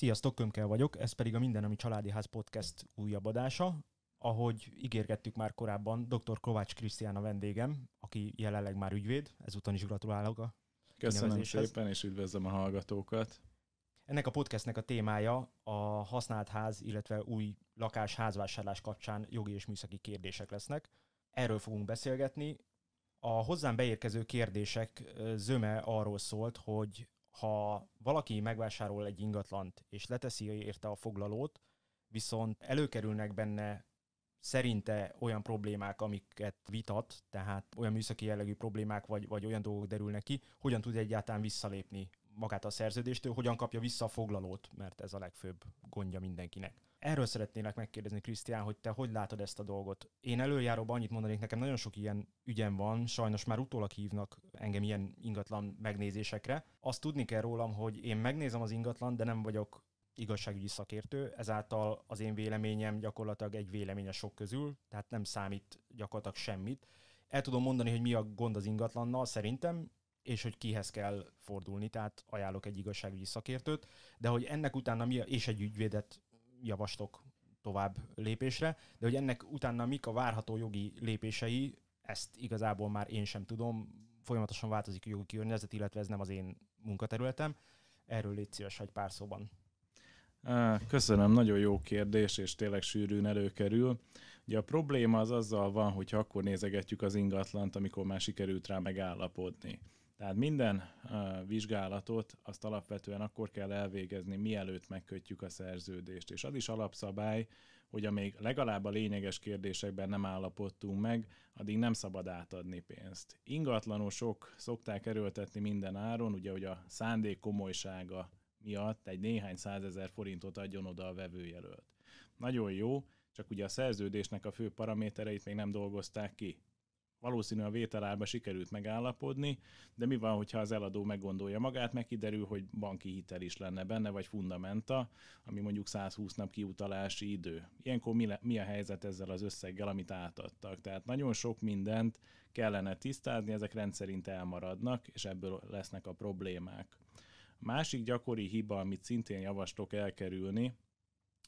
Sziasztok, Kömkel vagyok, ez pedig a Minden, ami Családi Ház podcast újabb adása. Ahogy ígérgettük már korábban, dr. Kovács Krisztián a vendégem, aki jelenleg már ügyvéd, ezúton is gratulálok a Köszönöm szépen, és üdvözlöm a hallgatókat. Ennek a podcastnek a témája a használt ház, illetve új lakás házvásárlás kapcsán jogi és műszaki kérdések lesznek. Erről fogunk beszélgetni. A hozzám beérkező kérdések zöme arról szólt, hogy ha valaki megvásárol egy ingatlant, és leteszi érte a foglalót, viszont előkerülnek benne szerinte olyan problémák, amiket vitat, tehát olyan műszaki jellegű problémák, vagy, vagy olyan dolgok derülnek ki, hogyan tud egyáltalán visszalépni magát a szerződéstől, hogyan kapja vissza a foglalót, mert ez a legfőbb gondja mindenkinek. Erről szeretnének megkérdezni, Krisztián, hogy te hogy látod ezt a dolgot? Én előjáróban annyit mondanék, nekem nagyon sok ilyen ügyem van, sajnos már utólag hívnak engem ilyen ingatlan megnézésekre. Azt tudni kell rólam, hogy én megnézem az ingatlan, de nem vagyok igazságügyi szakértő, ezáltal az én véleményem gyakorlatilag egy véleménye sok közül, tehát nem számít gyakorlatilag semmit. El tudom mondani, hogy mi a gond az ingatlannal szerintem, és hogy kihez kell fordulni, tehát ajánlok egy igazságügyi szakértőt, de hogy ennek utána mi, a, és egy ügyvédet javaslok tovább lépésre, de hogy ennek utána mik a várható jogi lépései, ezt igazából már én sem tudom, folyamatosan változik a jogi környezet, illetve ez nem az én munkaterületem. Erről légy szíves, hogy pár szóban. Köszönöm, nagyon jó kérdés, és tényleg sűrűn előkerül. Ugye a probléma az azzal van, hogy akkor nézegetjük az ingatlant, amikor már sikerült rá megállapodni. Tehát minden uh, vizsgálatot azt alapvetően akkor kell elvégezni, mielőtt megkötjük a szerződést. És az is alapszabály, hogy amíg legalább a lényeges kérdésekben nem állapodtunk meg, addig nem szabad átadni pénzt. Ingatlanosok szokták erőltetni minden áron, ugye, hogy a szándék komolysága miatt egy néhány százezer forintot adjon oda a vevőjelölt. Nagyon jó, csak ugye a szerződésnek a fő paramétereit még nem dolgozták ki valószínűleg a vételárba sikerült megállapodni, de mi van, hogyha az eladó meggondolja magát, meg kiderül, hogy banki hitel is lenne benne, vagy fundamenta, ami mondjuk 120 nap kiutalási idő. Ilyenkor mi, le, mi a helyzet ezzel az összeggel, amit átadtak? Tehát nagyon sok mindent kellene tisztázni, ezek rendszerint elmaradnak, és ebből lesznek a problémák. A másik gyakori hiba, amit szintén javaslok elkerülni,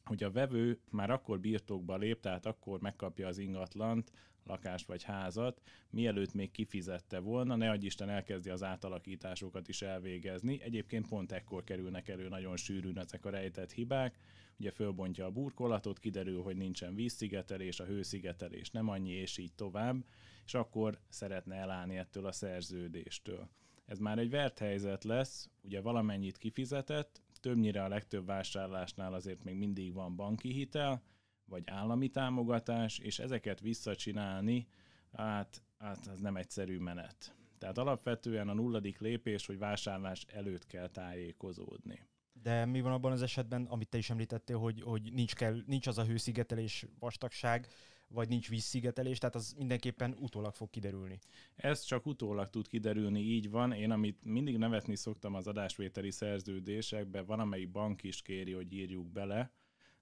hogy a vevő már akkor birtokba lép, tehát akkor megkapja az ingatlant, lakást vagy házat, mielőtt még kifizette volna, ne adj Isten elkezdi az átalakításokat is elvégezni. Egyébként pont ekkor kerülnek elő nagyon sűrűn ezek a rejtett hibák, ugye fölbontja a burkolatot, kiderül, hogy nincsen vízszigetelés, a hőszigetelés nem annyi, és így tovább, és akkor szeretne elállni ettől a szerződéstől. Ez már egy vert helyzet lesz, ugye valamennyit kifizetett, többnyire a legtöbb vásárlásnál azért még mindig van banki hitel, vagy állami támogatás, és ezeket visszacsinálni, hát, hát az nem egyszerű menet. Tehát alapvetően a nulladik lépés, hogy vásárlás előtt kell tájékozódni. De mi van abban az esetben, amit te is említettél, hogy, hogy nincs, kell, nincs az a hőszigetelés vastagság, vagy nincs vízszigetelés, tehát az mindenképpen utólag fog kiderülni. Ez csak utólag tud kiderülni, így van. Én amit mindig nevetni szoktam az adásvételi szerződésekbe, van amelyik bank is kéri, hogy írjuk bele,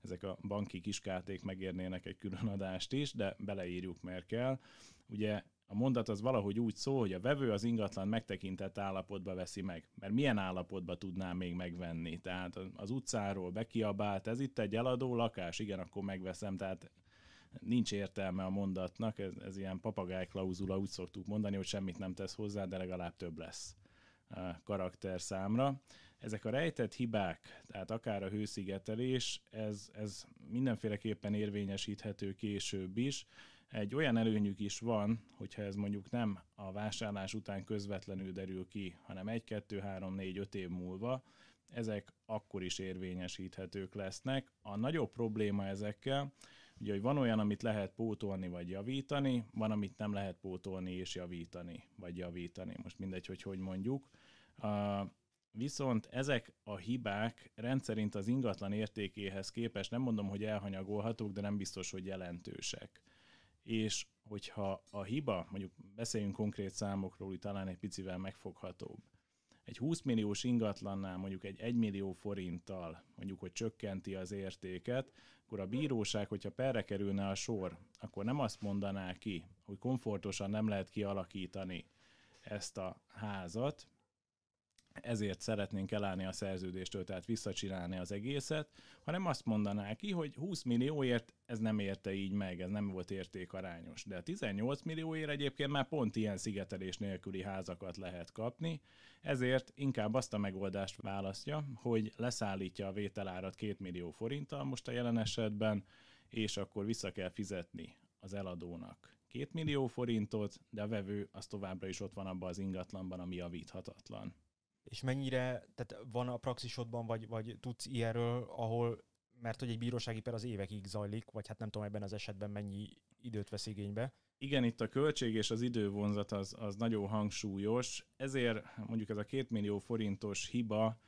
ezek a banki kiskáték megérnének egy külön adást is, de beleírjuk, mert kell. Ugye a mondat az valahogy úgy szól, hogy a vevő az ingatlan megtekintett állapotba veszi meg. Mert milyen állapotba tudná még megvenni? Tehát az utcáról bekiabált, ez itt egy eladó lakás, igen, akkor megveszem. Tehát nincs értelme a mondatnak, ez, ez ilyen papagáj klauzula, úgy szoktuk mondani, hogy semmit nem tesz hozzá, de legalább több lesz karakter számra. Ezek a rejtett hibák, tehát akár a hőszigetelés, ez, ez mindenféleképpen érvényesíthető később is. Egy olyan előnyük is van, hogyha ez mondjuk nem a vásárlás után közvetlenül derül ki, hanem 1, 2, 3, 4, 5 év múlva, ezek akkor is érvényesíthetők lesznek. A nagyobb probléma ezekkel, ugye, hogy van olyan, amit lehet pótolni vagy javítani, van, amit nem lehet pótolni és javítani, vagy javítani. Most mindegy, hogy hogy mondjuk. Viszont ezek a hibák rendszerint az ingatlan értékéhez képest nem mondom, hogy elhanyagolhatók, de nem biztos, hogy jelentősek. És hogyha a hiba, mondjuk beszéljünk konkrét számokról, úgy talán egy picivel megfoghatóbb. Egy 20 milliós ingatlannál mondjuk egy 1 millió forinttal mondjuk, hogy csökkenti az értéket, akkor a bíróság, hogyha perre kerülne a sor, akkor nem azt mondaná ki, hogy komfortosan nem lehet kialakítani ezt a házat, ezért szeretnénk elállni a szerződéstől, tehát visszacsinálni az egészet, hanem azt mondaná ki, hogy 20 millióért ez nem érte így meg, ez nem volt értékarányos. De 18 millióért egyébként már pont ilyen szigetelés nélküli házakat lehet kapni, ezért inkább azt a megoldást választja, hogy leszállítja a vételárat 2 millió forinttal most a jelen esetben, és akkor vissza kell fizetni az eladónak 2 millió forintot, de a vevő az továbbra is ott van abban az ingatlanban, ami javíthatatlan és mennyire, tehát van a praxisodban, vagy, vagy tudsz ilyenről, ahol, mert hogy egy bírósági per az évekig zajlik, vagy hát nem tudom ebben az esetben mennyi időt vesz igénybe. Igen, itt a költség és az idővonzat az, az nagyon hangsúlyos, ezért mondjuk ez a két millió forintos hiba,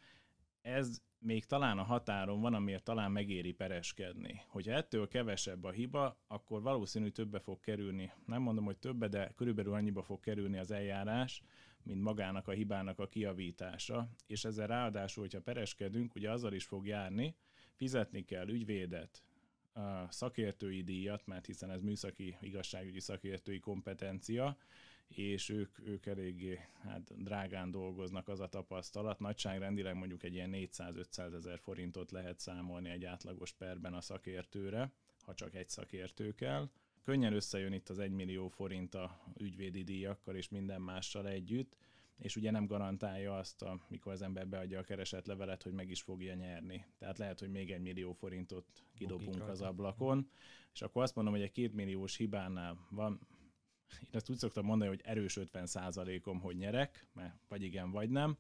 ez még talán a határon van, amiért talán megéri pereskedni. Hogyha ettől kevesebb a hiba, akkor valószínű többe fog kerülni. Nem mondom, hogy többe, de körülbelül annyiba fog kerülni az eljárás, mint magának a hibának a kiavítása, és ezzel ráadásul, hogyha pereskedünk, ugye azzal is fog járni, fizetni kell ügyvédet, a szakértői díjat, mert hiszen ez műszaki, igazságügyi szakértői kompetencia, és ők, ők eléggé hát, drágán dolgoznak az a tapasztalat. Nagyságrendileg mondjuk egy ilyen 400-500 ezer forintot lehet számolni egy átlagos perben a szakértőre, ha csak egy szakértő kell könnyen összejön itt az 1 millió forint a ügyvédi díjakkal és minden mással együtt, és ugye nem garantálja azt, amikor az ember beadja a keresett levelet, hogy meg is fogja nyerni. Tehát lehet, hogy még egy millió forintot kidobunk az ablakon, és akkor azt mondom, hogy egy két milliós hibánál van, én azt úgy szoktam mondani, hogy erős 50 om hogy nyerek, mert vagy igen, vagy nem,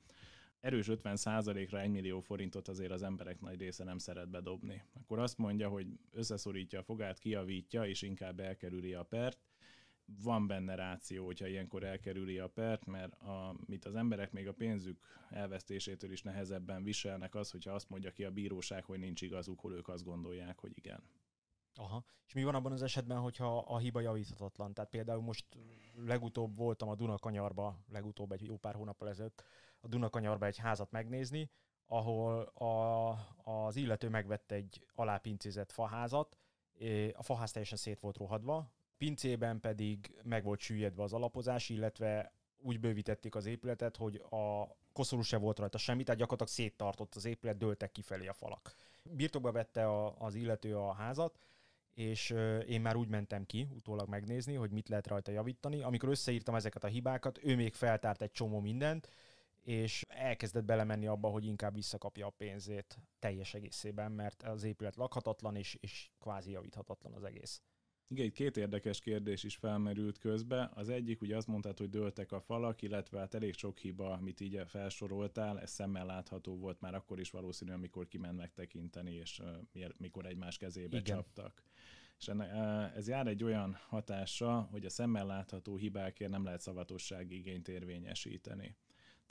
erős 50%-ra 1 millió forintot azért az emberek nagy része nem szeret bedobni. Akkor azt mondja, hogy összeszorítja a fogát, kiavítja, és inkább elkerüli a pert. Van benne ráció, hogyha ilyenkor elkerüli a pert, mert a, mit az emberek még a pénzük elvesztésétől is nehezebben viselnek az, hogyha azt mondja ki a bíróság, hogy nincs igazuk, hol ők azt gondolják, hogy igen. Aha. És mi van abban az esetben, hogyha a hiba javíthatatlan? Tehát például most legutóbb voltam a Dunakanyarba, legutóbb egy jó pár hónappal ezelőtt, a Dunakanyarba egy házat megnézni, ahol a, az illető megvette egy alápincézett faházat, a faház teljesen szét volt rohadva, pincében pedig meg volt süllyedve az alapozás, illetve úgy bővítették az épületet, hogy a koszorú se volt rajta semmi, tehát gyakorlatilag széttartott az épület, dőltek kifelé a falak. Birtokba vette a, az illető a házat, és én már úgy mentem ki utólag megnézni, hogy mit lehet rajta javítani. Amikor összeírtam ezeket a hibákat, ő még feltárt egy csomó mindent, és elkezdett belemenni abba, hogy inkább visszakapja a pénzét teljes egészében, mert az épület lakhatatlan és, és kvázi javíthatatlan az egész. Igen, itt két érdekes kérdés is felmerült közbe. Az egyik, ugye azt mondtad, hogy dőltek a falak, illetve hát elég sok hiba, amit így felsoroltál, ez szemmel látható volt már akkor is valószínű, amikor kiment megtekinteni, és mikor egymás kezébe Igen. csaptak. És ez jár egy olyan hatása, hogy a szemmel látható hibákért nem lehet szavatossági igényt érvényesíteni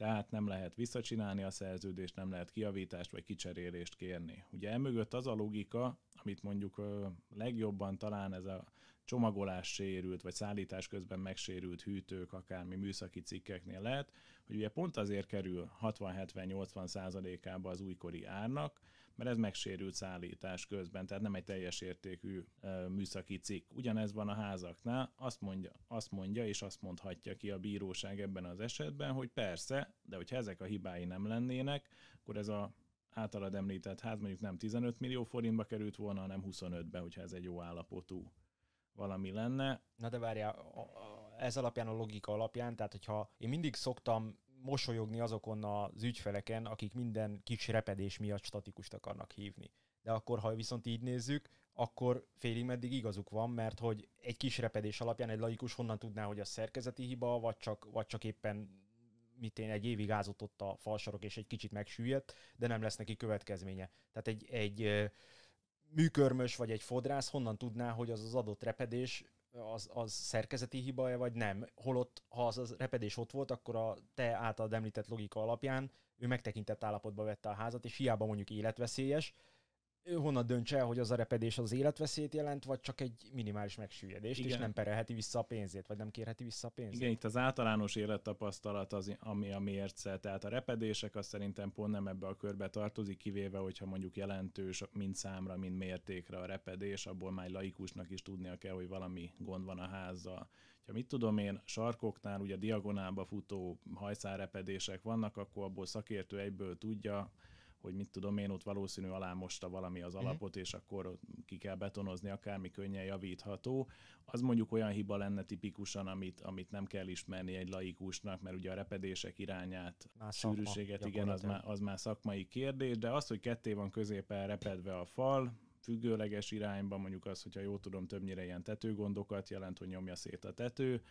tehát nem lehet visszacsinálni a szerződést, nem lehet kiavítást vagy kicserélést kérni. Ugye emögött az a logika, amit mondjuk ö, legjobban talán ez a csomagolás sérült, vagy szállítás közben megsérült hűtők, akármi műszaki cikkeknél lehet, hogy ugye pont azért kerül 60-70-80 százalékába az újkori árnak, mert ez megsérült szállítás közben, tehát nem egy teljes értékű műszaki cikk. Ugyanez van a házaknál, azt mondja, azt mondja és azt mondhatja ki a bíróság ebben az esetben, hogy persze, de hogyha ezek a hibái nem lennének, akkor ez a általad említett ház mondjuk nem 15 millió forintba került volna, hanem 25-be, hogyha ez egy jó állapotú valami lenne. Na de várjál, ez alapján, a logika alapján, tehát hogyha én mindig szoktam mosolyogni azokon az ügyfeleken, akik minden kis repedés miatt statikust akarnak hívni. De akkor, ha viszont így nézzük, akkor félig meddig igazuk van, mert hogy egy kis repedés alapján egy laikus honnan tudná, hogy a szerkezeti hiba, vagy csak, vagy csak éppen mit én egy évig ázott ott a falsarok, és egy kicsit megsüllyedt, de nem lesz neki következménye. Tehát egy, egy műkörmös vagy egy fodrász honnan tudná, hogy az az adott repedés az, az szerkezeti hiba vagy nem. Holott, ha az, az repedés ott volt, akkor a te által említett logika alapján ő megtekintett állapotba vette a házat, és hiába mondjuk életveszélyes, ő honnan döntse el, hogy az a repedés az életveszélyt jelent, vagy csak egy minimális megsüllyedést, Igen. és nem perelheti vissza a pénzét, vagy nem kérheti vissza a pénzét. Igen, itt az általános élettapasztalat az, ami a mérce. Tehát a repedések az szerintem pont nem ebbe a körbe tartozik, kivéve, hogyha mondjuk jelentős mind számra, mind mértékre a repedés, abból már laikusnak is tudnia kell, hogy valami gond van a házzal. Ha mit tudom én, sarkoknál ugye diagonálba futó hajszárepedések vannak, akkor abból szakértő egyből tudja, hogy mit tudom én, ott valószínű alá mosta valami az mhm. alapot, és akkor ki kell betonozni, akármi könnyen javítható. Az mondjuk olyan hiba lenne tipikusan, amit, amit nem kell ismerni egy laikusnak, mert ugye a repedések irányát, már sűrűséget, szakma, igen, az már, az már szakmai kérdés, de az, hogy ketté van középen repedve a fal, függőleges irányban mondjuk az, hogyha jól tudom, többnyire ilyen tetőgondokat jelent, hogy nyomja szét a tető,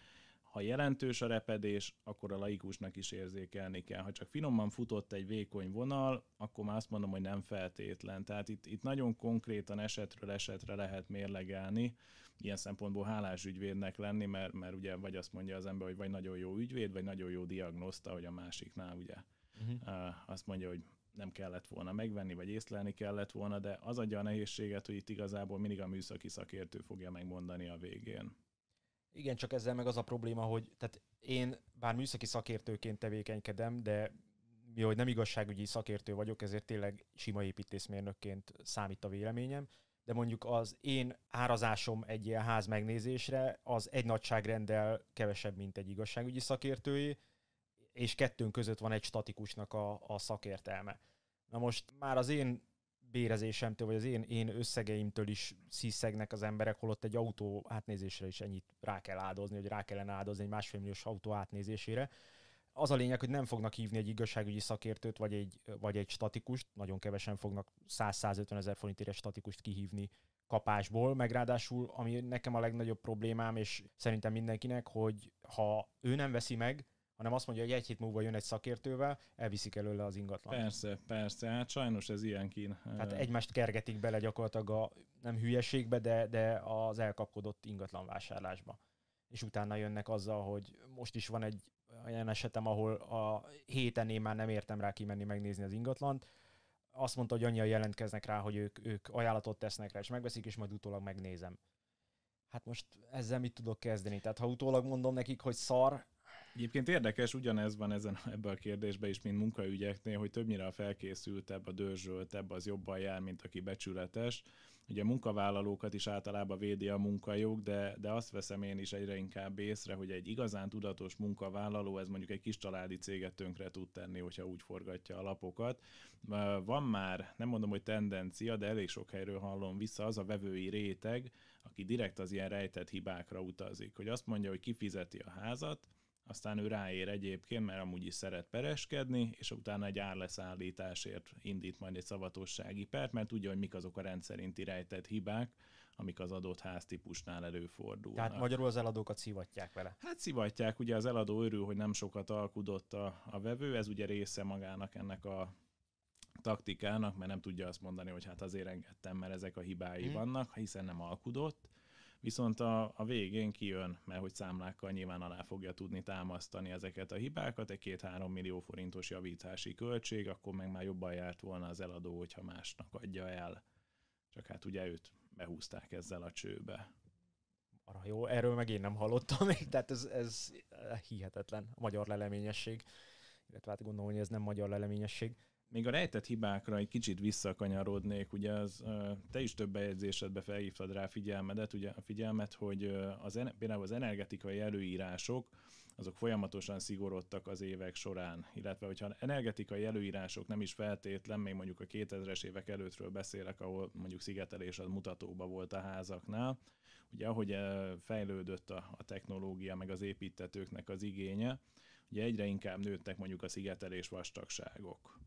ha jelentős a repedés, akkor a laikusnak is érzékelni kell. Ha csak finoman futott egy vékony vonal, akkor már azt mondom, hogy nem feltétlen. Tehát itt, itt nagyon konkrétan esetről esetre lehet mérlegelni. Ilyen szempontból hálás ügyvédnek lenni, mert, mert ugye vagy azt mondja az ember, hogy vagy nagyon jó ügyvéd, vagy nagyon jó diagnoszta, hogy a másiknál ugye uh-huh. azt mondja, hogy nem kellett volna megvenni, vagy észlelni kellett volna, de az adja a nehézséget, hogy itt igazából mindig a műszaki szakértő fogja megmondani a végén. Igen, csak ezzel meg az a probléma, hogy tehát én bár műszaki szakértőként tevékenykedem, de mi, hogy nem igazságügyi szakértő vagyok, ezért tényleg sima építészmérnökként számít a véleményem, de mondjuk az én árazásom egy ilyen ház megnézésre az egy nagyságrendel kevesebb, mint egy igazságügyi szakértői, és kettőnk között van egy statikusnak a, a szakértelme. Na most már az én bérezésemtől, vagy az én, én összegeimtől is sziszegnek az emberek, holott egy autó átnézésre is ennyit rá kell áldozni, vagy rá kellene áldozni egy másfél milliós autó átnézésére. Az a lényeg, hogy nem fognak hívni egy igazságügyi szakértőt, vagy egy, vagy egy statikust, nagyon kevesen fognak 100-150 ezer forintére statikust kihívni kapásból, meg ráadásul, ami nekem a legnagyobb problémám, és szerintem mindenkinek, hogy ha ő nem veszi meg, hanem azt mondja, hogy egy hét múlva jön egy szakértővel, elviszik előle az ingatlan. Persze, persze, hát sajnos ez ilyen kín. Tehát egymást kergetik bele gyakorlatilag a nem hülyeségbe, de, de az elkapkodott ingatlan vásárlásba. És utána jönnek azzal, hogy most is van egy olyan esetem, ahol a héten én már nem értem rá kimenni megnézni az ingatlant, azt mondta, hogy annyian jelentkeznek rá, hogy ők, ők ajánlatot tesznek rá, és megveszik, és majd utólag megnézem. Hát most ezzel mit tudok kezdeni? Tehát ha utólag mondom nekik, hogy szar, Egyébként érdekes, ugyanez van ezen, ebben a kérdésben is, mint munkaügyeknél, hogy többnyire a felkészültebb, a dörzsöltebb az jobban jár, mint aki becsületes. Ugye munkavállalókat is általában védi a munkajog, de, de azt veszem én is egyre inkább észre, hogy egy igazán tudatos munkavállaló, ez mondjuk egy kis családi céget tönkre tud tenni, hogyha úgy forgatja a lapokat. Van már, nem mondom, hogy tendencia, de elég sok helyről hallom vissza, az a vevői réteg, aki direkt az ilyen rejtett hibákra utazik, hogy azt mondja, hogy kifizeti a házat, aztán ő ráér egyébként, mert amúgy is szeret pereskedni, és utána egy árleszállításért indít majd egy szavatossági pert, mert tudja, hogy mik azok a rendszerinti rejtett hibák, amik az adott háztípusnál előfordulnak. Tehát magyarul az eladókat szivatják vele? Hát szivatják, ugye az eladó örül, hogy nem sokat alkudott a, a vevő, ez ugye része magának ennek a taktikának, mert nem tudja azt mondani, hogy hát azért engedtem, mert ezek a hibái hmm. vannak, hiszen nem alkudott viszont a, a végén kijön, mert hogy számlákkal nyilván alá fogja tudni támasztani ezeket a hibákat, egy 2-3 millió forintos javítási költség, akkor meg már jobban járt volna az eladó, hogyha másnak adja el. Csak hát ugye őt behúzták ezzel a csőbe. Arra jó, erről meg én nem hallottam még, tehát ez, ez eh, hihetetlen, a magyar leleményesség, illetve hát gondolom, hogy ez nem magyar leleményesség. Még a rejtett hibákra egy kicsit visszakanyarodnék, ugye az, te is több bejegyzésedbe felhívtad rá figyelmedet, ugye a figyelmet, hogy az, például az energetikai előírások, azok folyamatosan szigorodtak az évek során, illetve hogyha energetikai előírások nem is feltétlen, még mondjuk a 2000-es évek előttről beszélek, ahol mondjuk szigetelés az mutatóba volt a házaknál, ugye ahogy fejlődött a, a technológia, meg az építetőknek az igénye, ugye egyre inkább nőttek mondjuk a szigetelés vastagságok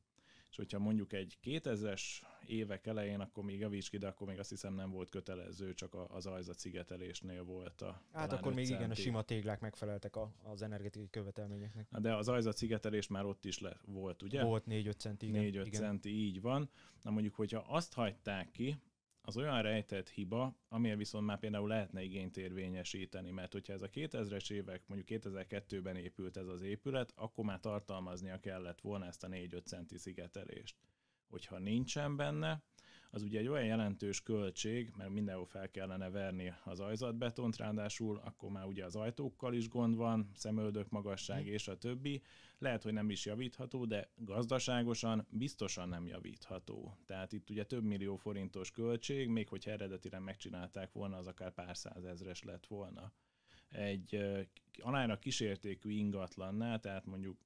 és hogyha mondjuk egy 2000-es évek elején, akkor még javíts ki, de akkor még azt hiszem nem volt kötelező, csak az ajzat szigetelésnél volt a Hát akkor még igen, a sima téglák megfeleltek a, az energetikai követelményeknek. De az ajzat szigetelés már ott is le, volt, ugye? Volt 4-5 centi, igen. 4-5 centi, így van. Na mondjuk, hogyha azt hagyták ki, az olyan rejtett hiba, amilyen viszont már például lehetne igényt érvényesíteni, mert hogyha ez a 2000-es évek, mondjuk 2002-ben épült ez az épület, akkor már tartalmaznia kellett volna ezt a 4-5 centi szigetelést. Hogyha nincsen benne, az ugye egy olyan jelentős költség, mert mindenhol fel kellene verni az ajzatbetont, ráadásul akkor már ugye az ajtókkal is gond van, szemöldök magasság mhm. és a többi. Lehet, hogy nem is javítható, de gazdaságosan biztosan nem javítható. Tehát itt ugye több millió forintos költség, még hogyha eredetire megcsinálták volna, az akár pár százezres lett volna. Egy alára kísértékű ingatlannál, tehát mondjuk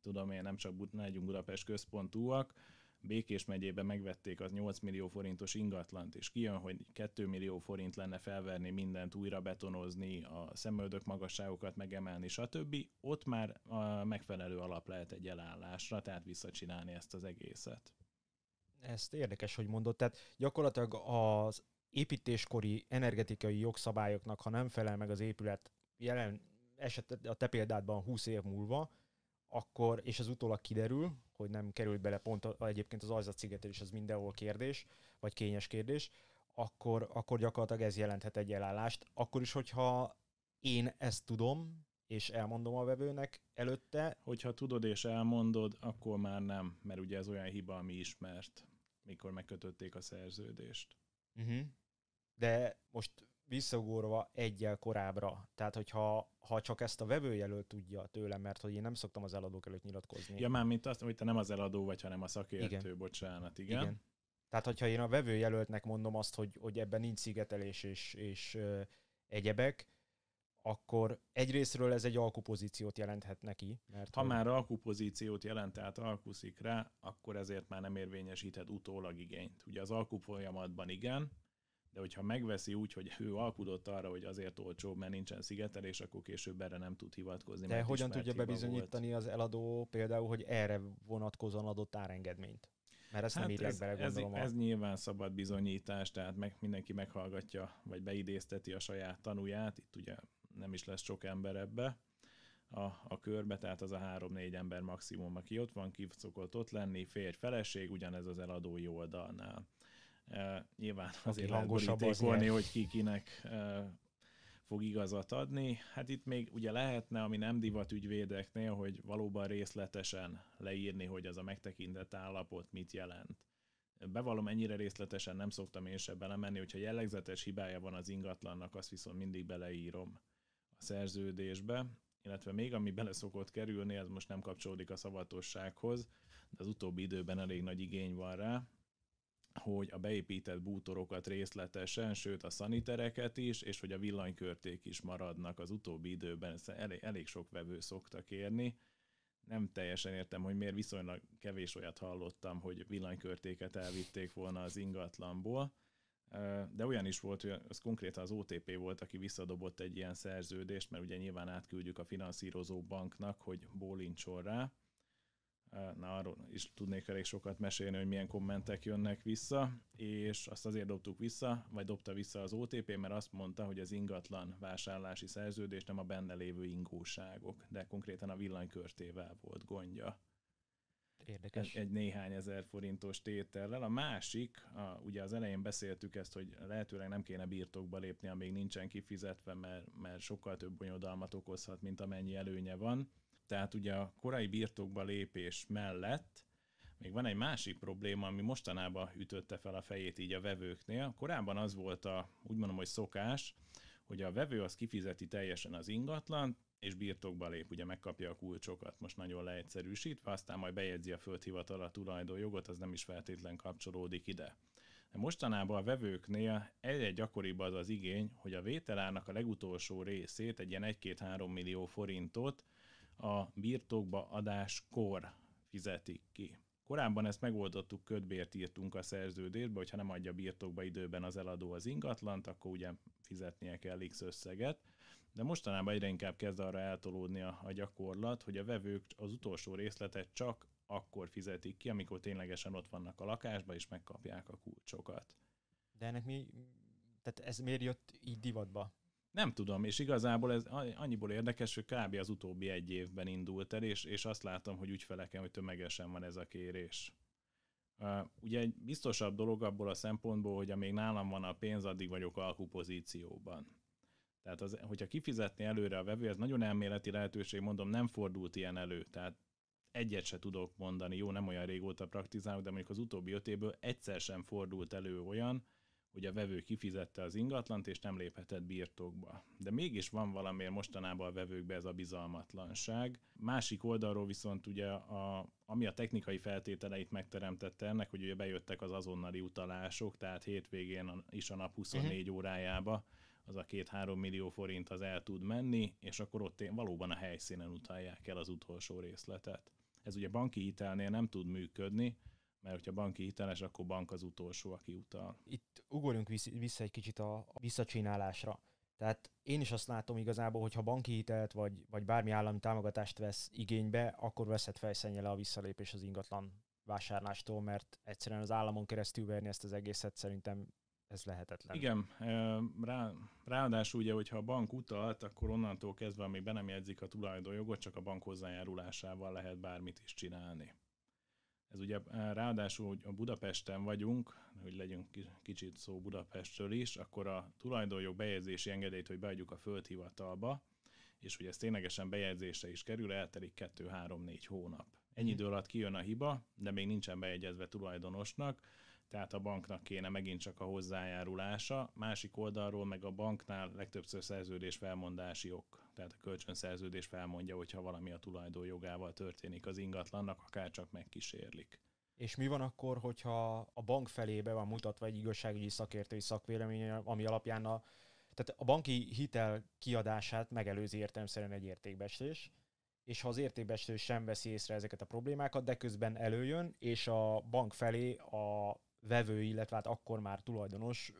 tudom én, nem csak legyünk Budapest központúak, Békés megyébe megvették az 8 millió forintos ingatlant, és kijön, hogy 2 millió forint lenne felverni mindent, újra betonozni, a szemöldök magasságokat megemelni, stb. Ott már a megfelelő alap lehet egy elállásra, tehát visszacsinálni ezt az egészet. Ezt érdekes, hogy mondott. Tehát gyakorlatilag az építéskori energetikai jogszabályoknak, ha nem felel meg az épület jelen eset a te példádban 20 év múlva, akkor, és az utólag kiderül, hogy nem került bele pont a, egyébként az Ajzat is, az mindenhol kérdés, vagy kényes kérdés, akkor, akkor gyakorlatilag ez jelenthet egy elállást. Akkor is, hogyha én ezt tudom, és elmondom a vevőnek előtte. Hogyha tudod és elmondod, akkor már nem, mert ugye ez olyan hiba, ami ismert, mikor megkötötték a szerződést. Uh-huh. De most visszaugorva egyel korábbra. Tehát, hogyha ha csak ezt a vevőjelölt tudja tőlem, mert hogy én nem szoktam az eladók előtt nyilatkozni. Ja, már mint azt, hogy te nem az eladó vagy, hanem a szakértő, igen. bocsánat, igen. igen. Tehát, hogyha én a vevőjelöltnek mondom azt, hogy, hogy ebben nincs szigetelés és, és ö, egyebek, akkor egyrésztről ez egy alkupozíciót jelenthet neki. Mert ha hogy... már alkupozíciót jelent, tehát alkuszik rá, akkor ezért már nem érvényesíthet utólag igényt. Ugye az alkupolyamatban igen, de hogyha megveszi úgy, hogy ő alkudott arra, hogy azért olcsóbb, mert nincsen szigetelés, akkor később erre nem tud hivatkozni. De hogyan tudja bebizonyítani volt. az eladó például, hogy erre vonatkozóan adott árengedményt? Mert ezt hát nem írják ez, bele, ez, ez nyilván szabad bizonyítás, tehát meg, mindenki meghallgatja, vagy beidézteti a saját tanúját, itt ugye nem is lesz sok ember ebbe a, a körbe, tehát az a három-négy ember maximum, aki ott van, ki szokott ott lenni, férj, feleség, ugyanez az eladói oldalnál. Nyilván azért lehet borítékolni, hogy ki kinek fog igazat adni. Hát itt még ugye lehetne, ami nem divat ügyvédeknél, hogy valóban részletesen leírni, hogy az a megtekintett állapot mit jelent. Bevallom, ennyire részletesen nem szoktam én se belemenni, hogyha jellegzetes hibája van az ingatlannak, azt viszont mindig beleírom a szerződésbe, illetve még ami bele szokott kerülni, ez most nem kapcsolódik a szavatossághoz, de az utóbbi időben elég nagy igény van rá, hogy a beépített bútorokat részletesen, sőt a szanitereket is, és hogy a villanykörték is maradnak az utóbbi időben, ezt elég, elég sok vevő szokta kérni. Nem teljesen értem, hogy miért viszonylag kevés olyat hallottam, hogy villanykörtéket elvitték volna az ingatlanból, de olyan is volt, hogy az konkrétan az OTP volt, aki visszadobott egy ilyen szerződést, mert ugye nyilván átküldjük a finanszírozó banknak, hogy bólincson rá, na arról is tudnék elég sokat mesélni, hogy milyen kommentek jönnek vissza, és azt azért dobtuk vissza, vagy dobta vissza az OTP, mert azt mondta, hogy az ingatlan vásárlási szerződés nem a benne lévő ingóságok, de konkrétan a villanykörtével volt gondja. Érdekes. Egy, egy néhány ezer forintos tétellel. A másik, a, ugye az elején beszéltük ezt, hogy lehetőleg nem kéne birtokba lépni, amíg nincsen kifizetve, mert, mert sokkal több bonyodalmat okozhat, mint amennyi előnye van tehát ugye a korai birtokba lépés mellett még van egy másik probléma, ami mostanában ütötte fel a fejét így a vevőknél. Korábban az volt a, úgy mondom, hogy szokás, hogy a vevő az kifizeti teljesen az ingatlan, és birtokba lép, ugye megkapja a kulcsokat, most nagyon leegyszerűsítve, aztán majd bejegyzi a földhivatal a tulajdonjogot, az nem is feltétlen kapcsolódik ide. De mostanában a vevőknél egyre gyakoribb az az igény, hogy a vételárnak a legutolsó részét, egy ilyen 1-2-3 millió forintot a birtokba adáskor fizetik ki. Korábban ezt megoldottuk, ködbért írtunk a szerződésbe, hogyha nem adja birtokba időben az eladó az ingatlant, akkor ugye fizetnie kell X összeget. De mostanában egyre inkább kezd arra eltolódni a, a gyakorlat, hogy a vevők az utolsó részletet csak akkor fizetik ki, amikor ténylegesen ott vannak a lakásba, és megkapják a kulcsokat. De ennek mi, tehát ez miért jött így divatba? Nem tudom, és igazából ez annyiból érdekes, hogy kb. az utóbbi egy évben indult el, és, és azt látom, hogy ügyfeleken, hogy tömegesen van ez a kérés. Uh, ugye egy biztosabb dolog abból a szempontból, hogy amíg nálam van a pénz, addig vagyok alkupozícióban. Tehát az, hogyha kifizetni előre a vevő, ez nagyon elméleti lehetőség, mondom, nem fordult ilyen elő. Tehát egyet se tudok mondani, jó, nem olyan régóta praktizálok, de mondjuk az utóbbi öt évből egyszer sem fordult elő olyan, hogy a vevő kifizette az ingatlant, és nem léphetett birtokba. De mégis van valamiért mostanában a vevőkbe ez a bizalmatlanság. Másik oldalról viszont ugye, a, ami a technikai feltételeit megteremtette ennek, hogy ugye bejöttek az azonnali utalások, tehát hétvégén is a nap 24 uh-huh. Mhm. órájába az a két-három millió forint az el tud menni, és akkor ott valóban a helyszínen utalják el az utolsó részletet. Ez ugye banki hitelnél nem tud működni, mert hogyha banki hiteles, akkor bank az utolsó, aki utal. Itt ugorjunk vissza egy kicsit a visszacsinálásra. Tehát én is azt látom igazából, hogy ha banki hitelt vagy, vagy bármi állami támogatást vesz igénybe, akkor veszed le a visszalépés az ingatlan vásárlástól, mert egyszerűen az államon keresztül verni ezt az egészet szerintem ez lehetetlen. Igen, rá, ráadásul ugye, hogyha a bank utalt, akkor onnantól kezdve amíg be nem jegyzik a tulajdonjogot, csak a bank hozzájárulásával lehet bármit is csinálni. Ez ugye eh, ráadásul, hogy a Budapesten vagyunk, hogy legyünk kicsit szó Budapestről is, akkor a tulajdonjog bejegyzési engedélyt, hogy beadjuk a földhivatalba, és hogy ez ténylegesen bejegyzésre is kerül, eltelik 2-3-4 hónap. Ennyi idő alatt kijön a hiba, de még nincsen bejegyezve tulajdonosnak, tehát a banknak kéne megint csak a hozzájárulása, másik oldalról meg a banknál legtöbbször szerződés felmondási ok tehát a kölcsönszerződés felmondja, hogyha valami a tulajdon jogával történik az ingatlannak, akár csak megkísérlik. És mi van akkor, hogyha a bank felébe van mutatva egy igazságügyi szakértői szakvélemény, ami alapján a, tehát a banki hitel kiadását megelőzi értelemszerűen egy értékbeslés, és ha az értékbeslő sem veszi észre ezeket a problémákat, de közben előjön, és a bank felé a vevő, illetve hát akkor már tulajdonos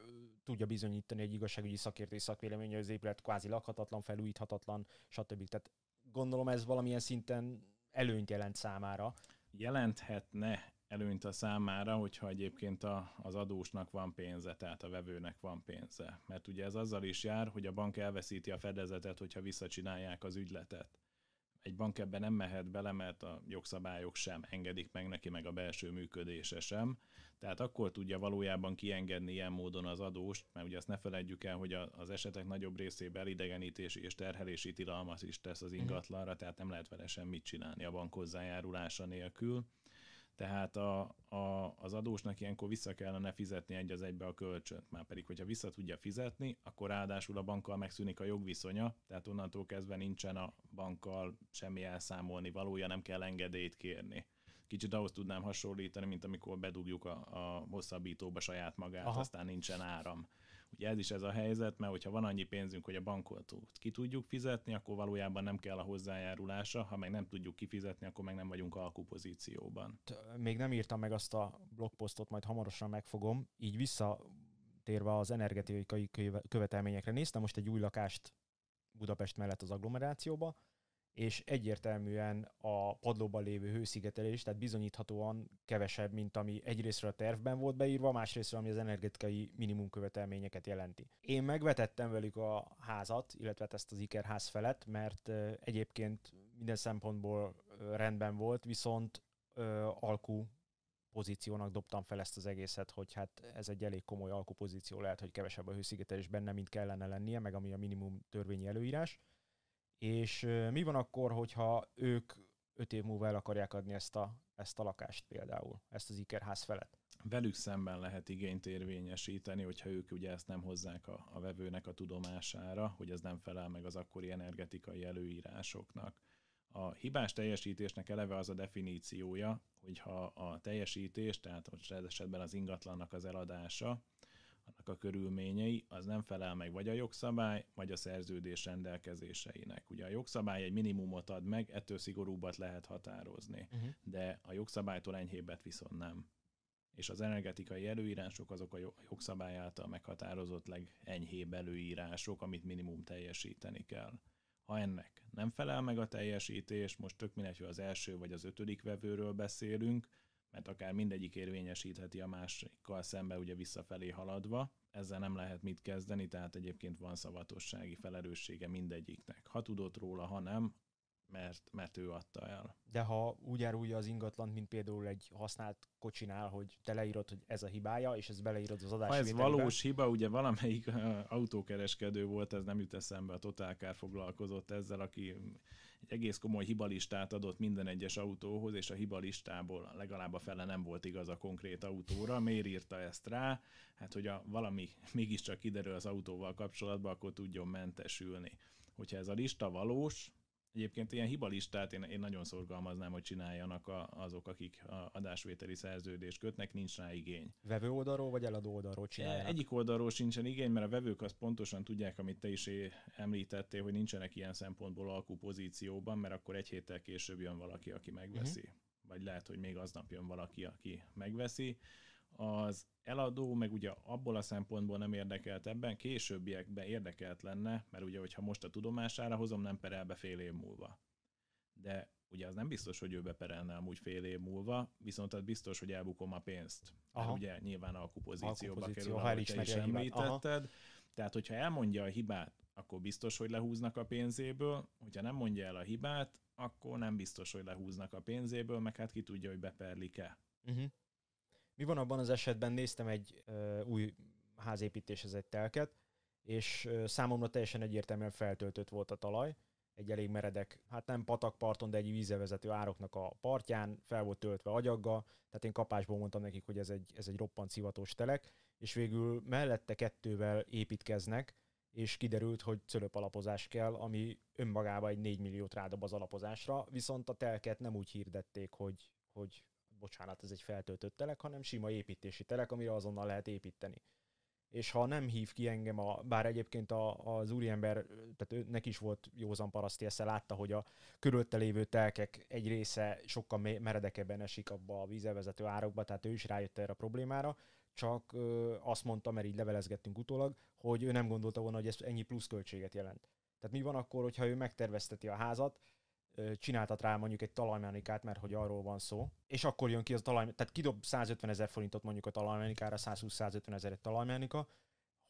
tudja bizonyítani egy igazságügyi szakértői szakvélemény, hogy az épület kvázi lakhatatlan, felújíthatatlan, stb. Tehát gondolom ez valamilyen szinten előnyt jelent számára. Jelenthetne előnyt a számára, hogyha egyébként a, az adósnak van pénze, tehát a vevőnek van pénze. Mert ugye ez azzal is jár, hogy a bank elveszíti a fedezetet, hogyha visszacsinálják az ügyletet egy bank ebben nem mehet bele, mert a jogszabályok sem engedik meg neki, meg a belső működése sem. Tehát akkor tudja valójában kiengedni ilyen módon az adóst, mert ugye azt ne felejtjük el, hogy az esetek nagyobb részében idegenítési és terhelési tilalmat is tesz az mhm. ingatlanra, tehát nem lehet vele semmit csinálni a bank hozzájárulása nélkül. Tehát a, a, az adósnak ilyenkor vissza kellene fizetni egy az egybe a kölcsönt, már pedig, hogyha vissza tudja fizetni, akkor ráadásul a bankkal megszűnik a jogviszonya, tehát onnantól kezdve nincsen a bankkal semmi elszámolni valója, nem kell engedélyt kérni. Kicsit ahhoz tudnám hasonlítani, mint amikor bedugjuk a, a hosszabbítóba saját magát, Aha. aztán nincsen áram. Ugye ez is ez a helyzet, mert hogyha van annyi pénzünk, hogy a bankot ki tudjuk fizetni, akkor valójában nem kell a hozzájárulása, ha meg nem tudjuk kifizetni, akkor meg nem vagyunk alkupozícióban. Még nem írtam meg azt a blogposztot, majd hamarosan megfogom. Így visszatérve az energetikai követelményekre, néztem most egy új lakást Budapest mellett az agglomerációba, és egyértelműen a padlóban lévő hőszigetelés, tehát bizonyíthatóan kevesebb, mint ami egyrésztről a tervben volt beírva, másrésztről ami az energetikai minimum követelményeket jelenti. Én megvetettem velük a házat, illetve ezt az ikerház felett, mert egyébként minden szempontból rendben volt, viszont ö, alkú pozíciónak dobtam fel ezt az egészet, hogy hát ez egy elég komoly alkupozíció lehet, hogy kevesebb a hőszigetelés benne, mint kellene lennie, meg ami a minimum törvényi előírás. És mi van akkor, hogyha ők öt év múlva el akarják adni ezt a, ezt a lakást például, ezt az ikerház felett? Velük szemben lehet igényt érvényesíteni, hogyha ők ugye ezt nem hozzák a, a vevőnek a tudomására, hogy ez nem felel meg az akkori energetikai előírásoknak. A hibás teljesítésnek eleve az a definíciója, hogyha a teljesítés, tehát most esetben az ingatlannak az eladása, gyártásnak a körülményei, az nem felel meg vagy a jogszabály, vagy a szerződés rendelkezéseinek. Ugye a jogszabály egy minimumot ad meg, ettől szigorúbbat lehet határozni, uh-huh. de a jogszabálytól enyhébbet viszont nem. És az energetikai előírások azok a jogszabály által meghatározott legenyhébb előírások, amit minimum teljesíteni kell. Ha ennek nem felel meg a teljesítés, most tök mindegy, hogy az első vagy az ötödik vevőről beszélünk, mert akár mindegyik érvényesítheti a másikkal szembe ugye visszafelé haladva, ezzel nem lehet mit kezdeni, tehát egyébként van szavatossági felelőssége mindegyiknek. Ha tudott róla, ha nem, mert, mert ő adta el. De ha úgy árulja az ingatlant, mint például egy használt kocsinál, hogy te leírod, hogy ez a hibája, és ez beleírod az adásvételbe. Ha ez valós hiba, ugye valamelyik autókereskedő volt, ez nem jut eszembe, a Total Car foglalkozott ezzel, aki egy egész komoly hibalistát adott minden egyes autóhoz, és a hibalistából legalább a fele nem volt igaz a konkrét autóra. Miért írta ezt rá? Hát, hogy a valami mégiscsak kiderül az autóval kapcsolatban, akkor tudjon mentesülni. Hogyha ez a lista valós, Egyébként ilyen hibalistát én, én nagyon szorgalmaznám, hogy csináljanak a, azok, akik a adásvételi szerződést kötnek, nincs rá igény. Vevő oldalról vagy eladó oldalról csinálják? E, egyik oldalról sincsen igény, mert a vevők azt pontosan tudják, amit te is említettél, hogy nincsenek ilyen szempontból alkú pozícióban, mert akkor egy héttel később jön valaki, aki megveszi. Uh-huh. Vagy lehet, hogy még aznap jön valaki, aki megveszi az eladó, meg ugye abból a szempontból nem érdekelt ebben, későbbiekben érdekelt lenne, mert ugye, hogyha most a tudomására hozom, nem perel be fél év múlva. De ugye az nem biztos, hogy ő beperelne amúgy fél év múlva, viszont az biztos, hogy elbukom a pénzt. Aha. Mert ugye nyilván alkupozícióba Alkupozíció, kerül, ha ahogy te is említetted. Tehát, hogyha elmondja a hibát, akkor biztos, hogy lehúznak a pénzéből, hogyha nem mondja el a hibát, akkor nem biztos, hogy lehúznak a pénzéből, meg hát ki tudja, hogy beperlik-e. Uh-huh. Mi van abban az esetben, néztem egy ö, új házépítéshez egy telket, és ö, számomra teljesen egyértelműen feltöltött volt a talaj, egy elég meredek, hát nem patakparton, de egy vízevezető ároknak a partján, fel volt töltve agyaggal, tehát én kapásból mondtam nekik, hogy ez egy, ez egy roppant szivatos telek, és végül mellette kettővel építkeznek, és kiderült, hogy alapozás kell, ami önmagában egy 4 milliót rádob az alapozásra, viszont a telket nem úgy hirdették, hogy, hogy bocsánat, ez egy feltöltött telek, hanem sima építési telek, amire azonnal lehet építeni. És ha nem hív ki engem, a, bár egyébként a, az úriember, tehát ő, neki is volt józan paraszti esze, látta, hogy a körülötte lévő telkek egy része sokkal meredekebben esik abba a vízelvezető árokba, tehát ő is rájött erre a problémára, csak ö, azt mondta, mert így levelezgettünk utólag, hogy ő nem gondolta volna, hogy ez ennyi plusz költséget jelent. Tehát mi van akkor, hogyha ő megtervezteti a házat, csináltat rá mondjuk egy talajmechanikát, mert hogy arról van szó, és akkor jön ki az talaj, tehát kidob 150 ezer forintot mondjuk a talajmechanikára, 120-150 ezer egy talajmechanika,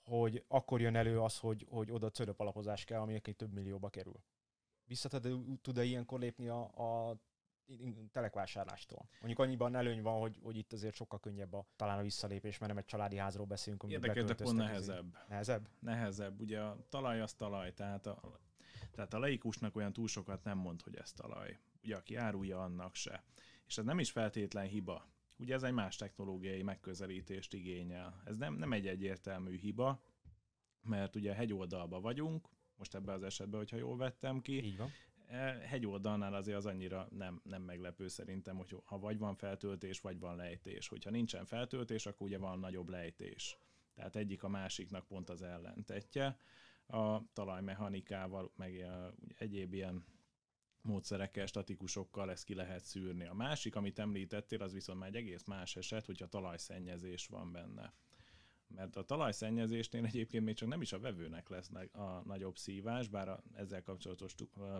hogy akkor jön elő az, hogy, hogy oda cölöp alapozás kell, ami egy több millióba kerül. Vissza tud-e ilyenkor lépni a, a telekvásárlástól. Mondjuk annyiban előny van, hogy, hogy itt azért sokkal könnyebb a, talán a visszalépés, mert nem egy családi házról beszélünk. Érdekes, de pont nehezebb. Nehezebb? Nehezebb. Ugye a talaj az talaj, tehát a, tehát a laikusnak olyan túl sokat nem mond, hogy ez talaj. Ugye aki árulja, annak se. És ez nem is feltétlen hiba. Ugye ez egy más technológiai megközelítést igényel. Ez nem, nem egy egyértelmű hiba, mert ugye hegyoldalba vagyunk, most ebben az esetben, hogyha jól vettem ki. Így van. E, hegyoldalnál azért az annyira nem, nem meglepő szerintem, hogy ha vagy van feltöltés, vagy van lejtés. Hogyha nincsen feltöltés, akkor ugye van nagyobb lejtés. Tehát egyik a másiknak pont az ellentetje a talajmechanikával, meg e, egyéb ilyen módszerekkel, statikusokkal ezt ki lehet szűrni. A másik, amit említettél, az viszont már egy egész más eset, hogyha talajszennyezés van benne. Mert a talajszennyezésnél egyébként még csak nem is a vevőnek lesz a nagyobb szívás, bár a ezzel kapcsolatos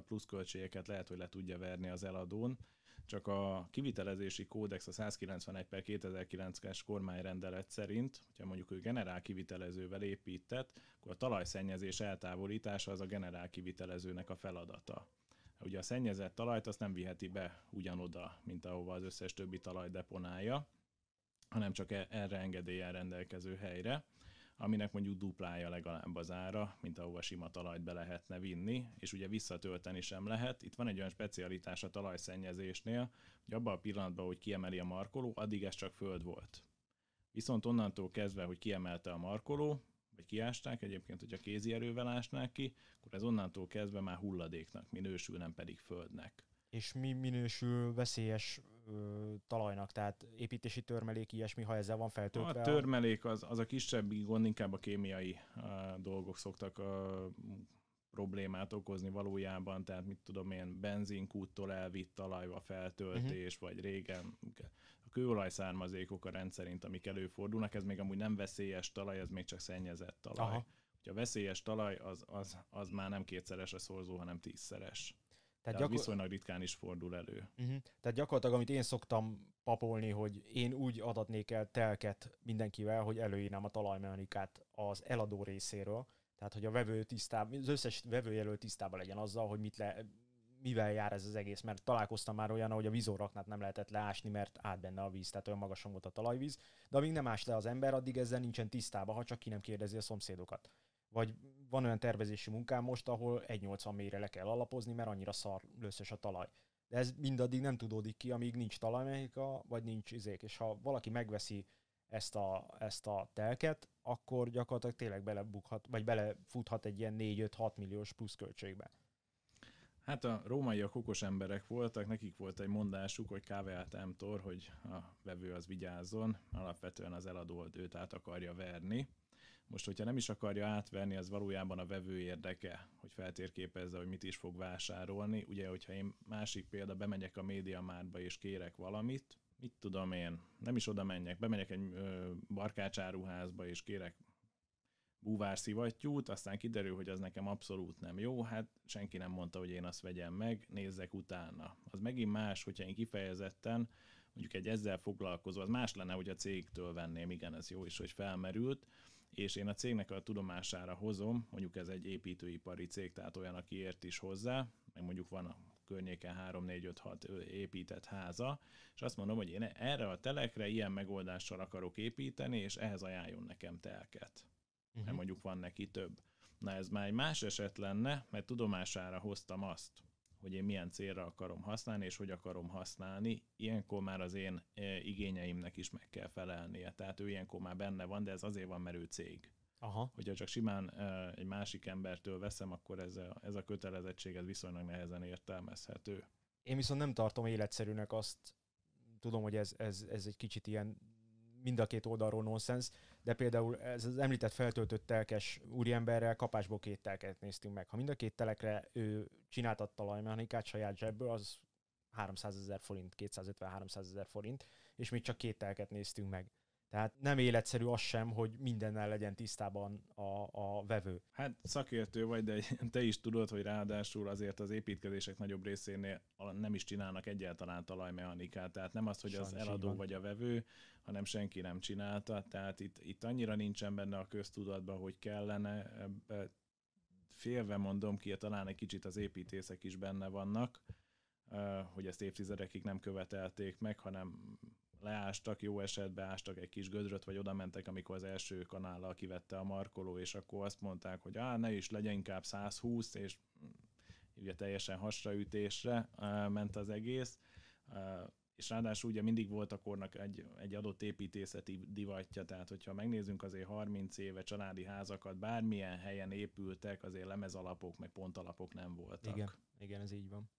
pluszköltségeket lehet, hogy le tudja verni az eladón, csak a kivitelezési kódex a 191 per 2009-es kormányrendelet szerint, hogyha mondjuk ő generál kivitelezővel épített, akkor a talajszennyezés eltávolítása az a generál kivitelezőnek a feladata. Ugye a szennyezett talajt azt nem viheti be ugyanoda, mint ahova az összes többi talaj deponálja, hanem csak e- erre engedélyen rendelkező helyre aminek mondjuk duplája legalább az ára, mint ahova sima talajt be lehetne vinni, és ugye visszatölteni sem lehet. Itt van egy olyan specialitás a talajszennyezésnél, hogy abban a pillanatban, hogy kiemeli a markoló, addig ez csak föld volt. Viszont onnantól kezdve, hogy kiemelte a markoló, vagy kiásták, egyébként, hogy a kézi erővel ásnák ki, akkor ez onnantól kezdve már hulladéknak minősül, nem pedig földnek. És mi minősül veszélyes ö, talajnak, tehát építési törmelék, ilyesmi, ha ezzel van feltöltve. A törmelék az, az a kisebb gond, inkább a kémiai a, dolgok szoktak a, problémát okozni valójában, tehát mit tudom én, benzinkúttól elvitt talajba feltöltés, uh-huh. vagy régen a kőolajszármazékok a rendszerint, amik előfordulnak, ez még amúgy nem veszélyes talaj, ez még csak szennyezett talaj. Aha. Hogyha veszélyes talaj, az, az, az már nem kétszeres a szorzó, hanem tízszeres. Tehát gyakor... viszonylag ritkán is fordul elő. Uh-huh. Tehát gyakorlatilag, amit én szoktam papolni, hogy én úgy adatnék el telket mindenkivel, hogy előírnám a talajmechanikát az eladó részéről, tehát hogy a vevő tisztában, az összes vevőjelő tisztában legyen azzal, hogy mit le, mivel jár ez az egész, mert találkoztam már olyan, hogy a vízóraknát nem lehetett leásni, mert át benne a víz, tehát olyan magasan volt a talajvíz, de amíg nem ás le az ember, addig ezzel nincsen tisztában, ha csak ki nem kérdezi a szomszédokat. Vagy van olyan tervezési munkám most, ahol 1,80 mélyre le kell alapozni, mert annyira szar löszös a talaj. De ez mindaddig nem tudódik ki, amíg nincs talajmechanika, vagy nincs izék. És ha valaki megveszi ezt a, ezt a telket, akkor gyakorlatilag tényleg belebukhat, vagy belefuthat egy ilyen 4-5-6 milliós plusz költségbe. Hát a rómaiak okos emberek voltak, nekik volt egy mondásuk, hogy KVATM tor, hogy a vevő az vigyázzon, alapvetően az eladó őt át akarja verni. Most, hogyha nem is akarja átvenni, az valójában a vevő érdeke, hogy feltérképezze, hogy mit is fog vásárolni. Ugye, hogyha én másik példa, bemegyek a médiamárba és kérek valamit, mit tudom én, nem is oda menjek, bemegyek egy ö, barkácsáruházba és kérek búvár szivattyút, aztán kiderül, hogy az nekem abszolút nem jó, hát senki nem mondta, hogy én azt vegyem meg, nézzek utána. Az megint más, hogyha én kifejezetten mondjuk egy ezzel foglalkozó, az más lenne, hogy a cégtől venném, igen, ez jó is, hogy felmerült, és én a cégnek a tudomására hozom, mondjuk ez egy építőipari cég, tehát olyan, aki ért is hozzá, meg mondjuk van a környéken 3-4-5-6 épített háza, és azt mondom, hogy én erre a telekre ilyen megoldással akarok építeni, és ehhez ajánljon nekem telket. Uh-huh. Mert mhm. mondjuk van neki több. Na ez már egy más eset lenne, mert tudomására hoztam azt, hogy én milyen célra akarom használni, és hogy akarom használni, ilyenkor már az én e, igényeimnek is meg kell felelnie. Tehát ő ilyenkor már benne van, de ez azért van, mert ő cég. Aha. Hogyha csak simán e, egy másik embertől veszem, akkor ez a, ez a kötelezettség ez viszonylag nehezen értelmezhető. Én viszont nem tartom életszerűnek azt, tudom, hogy ez, ez, ez egy kicsit ilyen mind a két oldalról nonsens, de például ez az említett feltöltött telkes úriemberrel kapásból két telket néztünk meg. Ha mind a két telekre ő csináltat talajmechanikát saját zsebből, az 300 ezer forint, 250-300 ezer forint, és még csak két telket néztünk meg. Tehát nem életszerű az sem, hogy mindennel legyen tisztában a, a vevő. Hát szakértő vagy, de te is tudod, hogy ráadásul azért az építkezések nagyobb részénél nem is csinálnak egyáltalán talajmechanikát. Tehát nem az, hogy Sajnos az eladó vagy a vevő, hanem senki nem csinálta. Tehát itt, itt annyira nincsen benne a köztudatban, hogy kellene ebbe félve mondom ki, talán egy kicsit az építészek is benne vannak, hogy ezt évtizedekig nem követelték meg, hanem leástak, jó esetben ástak egy kis gödröt, vagy oda mentek, amikor az első kanállal kivette a markoló, és akkor azt mondták, hogy á, ne is legyen inkább 120, és hm, ugye teljesen hasraütésre ment az egész és ráadásul ugye mindig volt a kornak egy, egy adott építészeti divatja, tehát hogyha megnézzünk azért 30 éve családi házakat, bármilyen helyen épültek, azért lemezalapok, meg pontalapok nem voltak. Igen, igen, ez így van.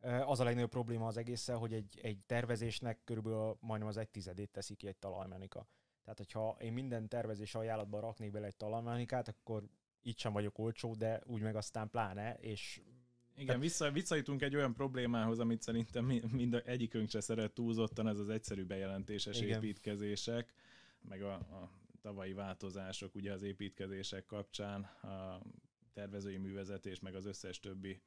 Az a legnagyobb probléma az egésszel, hogy egy, egy tervezésnek körülbelül majdnem az egy tizedét teszi ki egy talajmenika. Tehát, hogyha én minden tervezés ajánlatban raknék bele egy talajmenikát, akkor itt sem vagyok olcsó, de úgy meg aztán pláne, és igen, vissza, visszajutunk egy olyan problémához, amit szerintem mind a, egyikünk se szeret túlzottan, ez az egyszerű bejelentéses Igen. építkezések, meg a, a tavalyi változások ugye az építkezések kapcsán, a tervezői művezetés, meg az összes többi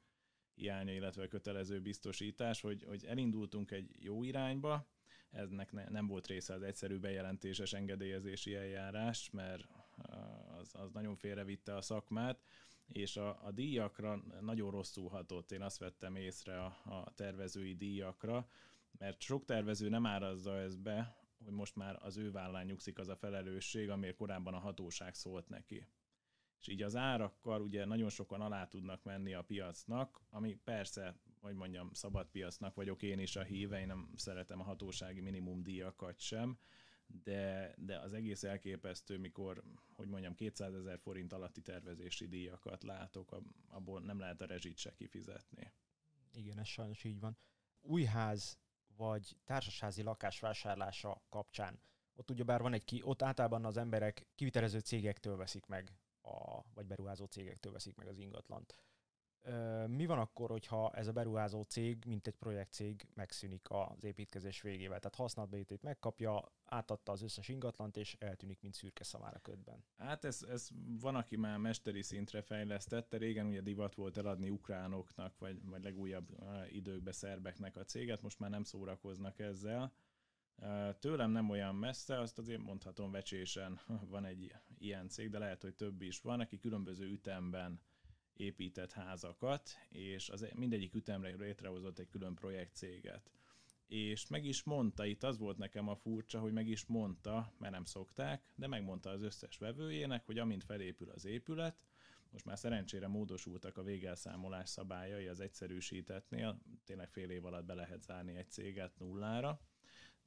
hiánya, illetve kötelező biztosítás, hogy, hogy elindultunk egy jó irányba, eznek ne, nem volt része az egyszerű bejelentéses engedélyezési eljárás, mert eh, az, az nagyon félrevitte a szakmát, és a, a díjakra nagyon rosszul hatott. Én azt vettem észre a, a tervezői díjakra, mert sok tervező nem árazza ezt be, hogy most már az ő vállán nyugszik az a felelősség, amiért korábban a hatóság szólt neki és így az árakkal ugye nagyon sokan alá tudnak menni a piacnak, ami persze, hogy mondjam, szabad piacnak vagyok én is a híve, én nem szeretem a hatósági minimum díjakat sem, de, de az egész elképesztő, mikor, hogy mondjam, 200 ezer forint alatti tervezési díjakat látok, abból nem lehet a rezsit se kifizetni. Igen, ez sajnos így van. Újház vagy társasházi lakás vásárlása kapcsán ott ugyebár van egy ki, ott általában az emberek kivitelező cégektől veszik meg a, vagy beruházó cégektől veszik meg az ingatlant. Mi van akkor, hogyha ez a beruházó cég, mint egy projektcég megszűnik az építkezés végével? Tehát használatbeítét megkapja, átadta az összes ingatlant, és eltűnik, mint szürke a ködben. Hát ez, ez van, aki már mesteri szintre fejlesztette. Régen ugye divat volt eladni ukránoknak, vagy, vagy legújabb időkben szerbeknek a céget, most már nem szórakoznak ezzel Tőlem nem olyan messze, azt azért mondhatom vecsésen van egy ilyen cég, de lehet, hogy több is van, aki különböző ütemben épített házakat, és az e- mindegyik ütemre létrehozott egy külön projektcéget. És meg is mondta, itt az volt nekem a furcsa, hogy meg is mondta, mert nem szokták, de megmondta az összes vevőjének, hogy amint felépül az épület, most már szerencsére módosultak a végelszámolás szabályai az egyszerűsítetnél, tényleg fél év alatt be lehet zárni egy céget nullára,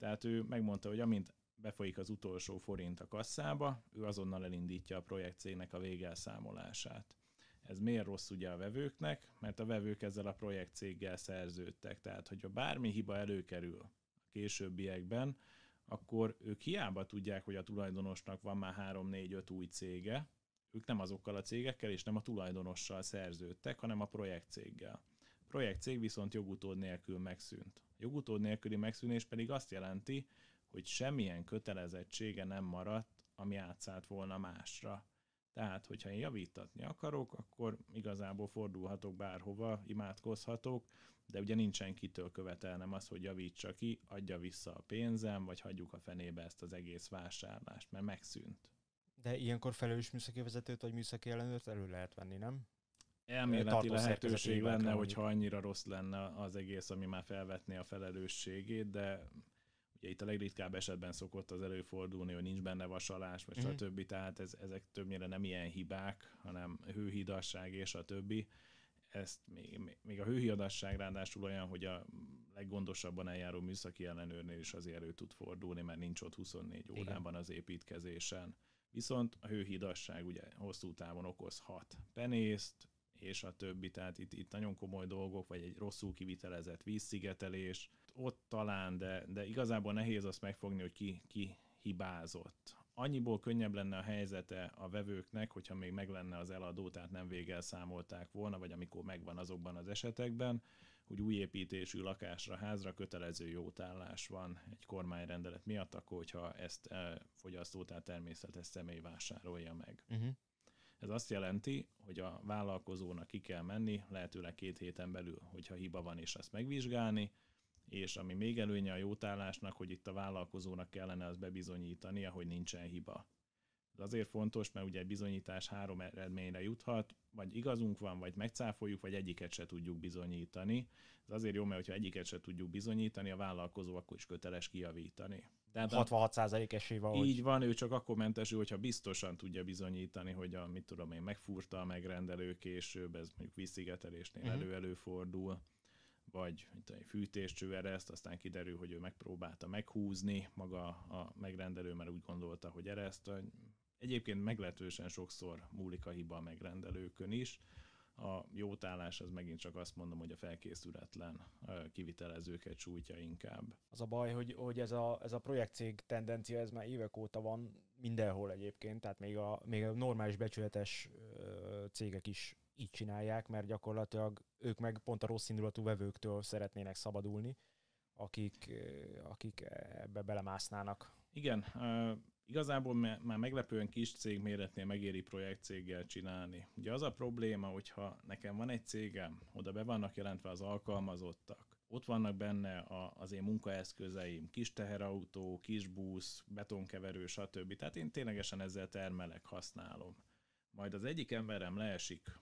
tehát ő megmondta, hogy amint befolyik az utolsó forint a kasszába, ő azonnal elindítja a projekt cégnek a végelszámolását. Ez miért rossz ugye a vevőknek? Mert a vevők ezzel a projekt céggel szerződtek, tehát hogyha bármi hiba előkerül a későbbiekben, akkor ők hiába tudják, hogy a tulajdonosnak van már 3-4-5 új cége, ők nem azokkal a cégekkel és nem a tulajdonossal szerződtek, hanem a projekt céggel. A projekt cég viszont jogutód nélkül megszűnt. Jogutód nélküli megszűnés pedig azt jelenti, hogy semmilyen kötelezettsége nem maradt, ami átszállt volna másra. Tehát, hogyha én javítatni akarok, akkor igazából fordulhatok bárhova, imádkozhatok, de ugye nincsen kitől követelnem az, hogy javítsa ki, adja vissza a pénzem, vagy hagyjuk a fenébe ezt az egész vásárlást, mert megszűnt. De ilyenkor felelős műszaki vezetőt vagy műszaki ellenőrt elő lehet venni, nem? elméleti lehetőség lenne, hogyha annyira rossz lenne az egész, ami már felvetné a felelősségét, de ugye itt a legritkább esetben szokott az előfordulni, hogy nincs benne vasalás, vagy mm-hmm. stb. Tehát ez, ezek többnyire nem ilyen hibák, hanem hőhidasság és a többi. Ezt még, még a hőhidasság ráadásul olyan, hogy a leggondosabban eljáró műszaki ellenőrnél is azért elő tud fordulni, mert nincs ott 24 órában az építkezésen. Viszont a hőhidasság ugye hosszú távon okozhat penészt, és a többi, tehát itt, itt nagyon komoly dolgok, vagy egy rosszul kivitelezett vízszigetelés, ott talán, de, de igazából nehéz azt megfogni, hogy ki, ki hibázott. Annyiból könnyebb lenne a helyzete a vevőknek, hogyha még meg lenne az eladó, tehát nem végel számolták volna, vagy amikor megvan azokban az esetekben, hogy új lakásra, házra kötelező jótállás van egy kormányrendelet miatt, akkor hogyha ezt e, fogyasztó, tehát természetes személy vásárolja meg. Uh-huh. Ez azt jelenti, hogy a vállalkozónak ki kell menni, lehetőleg két héten belül, hogyha hiba van, és azt megvizsgálni, és ami még előnye a jótállásnak, hogy itt a vállalkozónak kellene az bebizonyítania, hogy nincsen hiba. Ez azért fontos, mert ugye bizonyítás három eredményre juthat, vagy igazunk van, vagy megcáfoljuk, vagy egyiket se tudjuk bizonyítani. Ez azért jó, mert ha egyiket se tudjuk bizonyítani, a vállalkozó akkor is köteles kijavítani. Tehát 66 esély van. Így van, ő csak akkor mentesül, hogyha biztosan tudja bizonyítani, hogy a, mit tudom én, megfúrta a megrendelő később, ez mondjuk vízszigetelésnél uh-huh. Mhm. elő-előfordul, vagy egy fűtéscső ereszt, aztán kiderül, hogy ő megpróbálta meghúzni maga a megrendelő, mert úgy gondolta, hogy ereszt. Egyébként meglehetősen sokszor múlik a hiba a megrendelőkön is a jótállás az megint csak azt mondom, hogy a felkészületlen kivitelezőket sújtja inkább. Az a baj, hogy, hogy ez, a, ez a projektcég tendencia, ez már évek óta van mindenhol egyébként, tehát még a, még a normális becsületes cégek is így csinálják, mert gyakorlatilag ők meg pont a rossz indulatú vevőktől szeretnének szabadulni, akik, akik ebbe belemásznának. Igen, igazából már meglepően kis cég méretnél megéri projektcéggel csinálni. Ugye az a probléma, hogyha nekem van egy cégem, oda be vannak jelentve az alkalmazottak, ott vannak benne a, az én munkaeszközeim, kis teherautó, kis busz, betonkeverő, stb. Tehát én ténylegesen ezzel termelek, használom. Majd az egyik emberem leesik,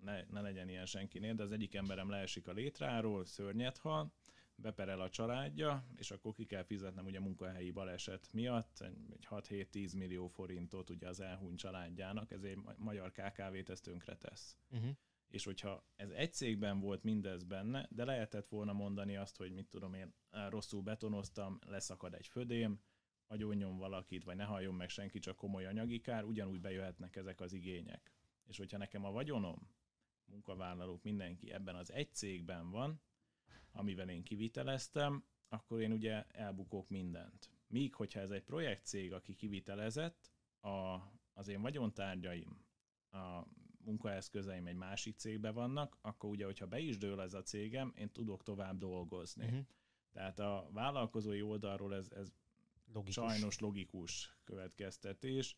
ne, ne legyen ilyen senkinél, de az egyik emberem leesik a létráról, szörnyet hal, beperel a családja, és akkor ki kell fizetnem ugye munkahelyi baleset miatt, egy 6-7-10 millió forintot ugye az elhúny családjának, ez egy magyar KKV-t ezt tesz. Uh-huh. És hogyha ez egy cégben volt mindez benne, de lehetett volna mondani azt, hogy mit tudom én, rosszul betonoztam, leszakad egy födém, agyonjon valakit, vagy ne halljon meg senki, csak komoly anyagi kár, ugyanúgy bejöhetnek ezek az igények. És hogyha nekem a vagyonom, munkavállalók, mindenki ebben az egy cégben van, amivel én kiviteleztem, akkor én ugye elbukok mindent. Míg, hogyha ez egy projektcég, aki kivitelezett, a, az én vagyontárgyaim, a munkaeszközeim egy másik cégbe vannak, akkor ugye, hogyha be is dől ez a cégem, én tudok tovább dolgozni. Uh-huh. Tehát a vállalkozói oldalról ez, ez logikus. sajnos logikus következtetés.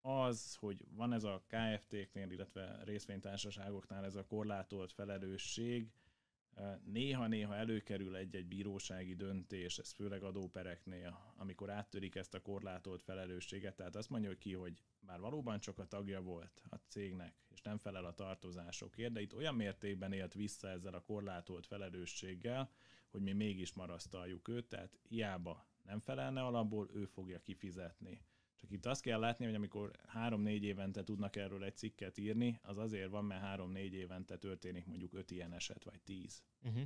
Az, hogy van ez a KFT-knél, illetve részvénytársaságoknál ez a korlátolt felelősség, Néha-néha előkerül egy-egy bírósági döntés, ez főleg adópereknél, amikor áttörik ezt a korlátolt felelősséget, tehát azt mondja ki, hogy már valóban csak a tagja volt a cégnek, és nem felel a tartozásokért, de itt olyan mértékben élt vissza ezzel a korlátolt felelősséggel, hogy mi mégis marasztaljuk őt, tehát hiába nem felelne alapból, ő fogja kifizetni itt azt kell látni, hogy amikor három-négy évente tudnak erről egy cikket írni, az azért van, mert három-négy évente történik mondjuk öt ilyen eset, vagy tíz. Uh-huh.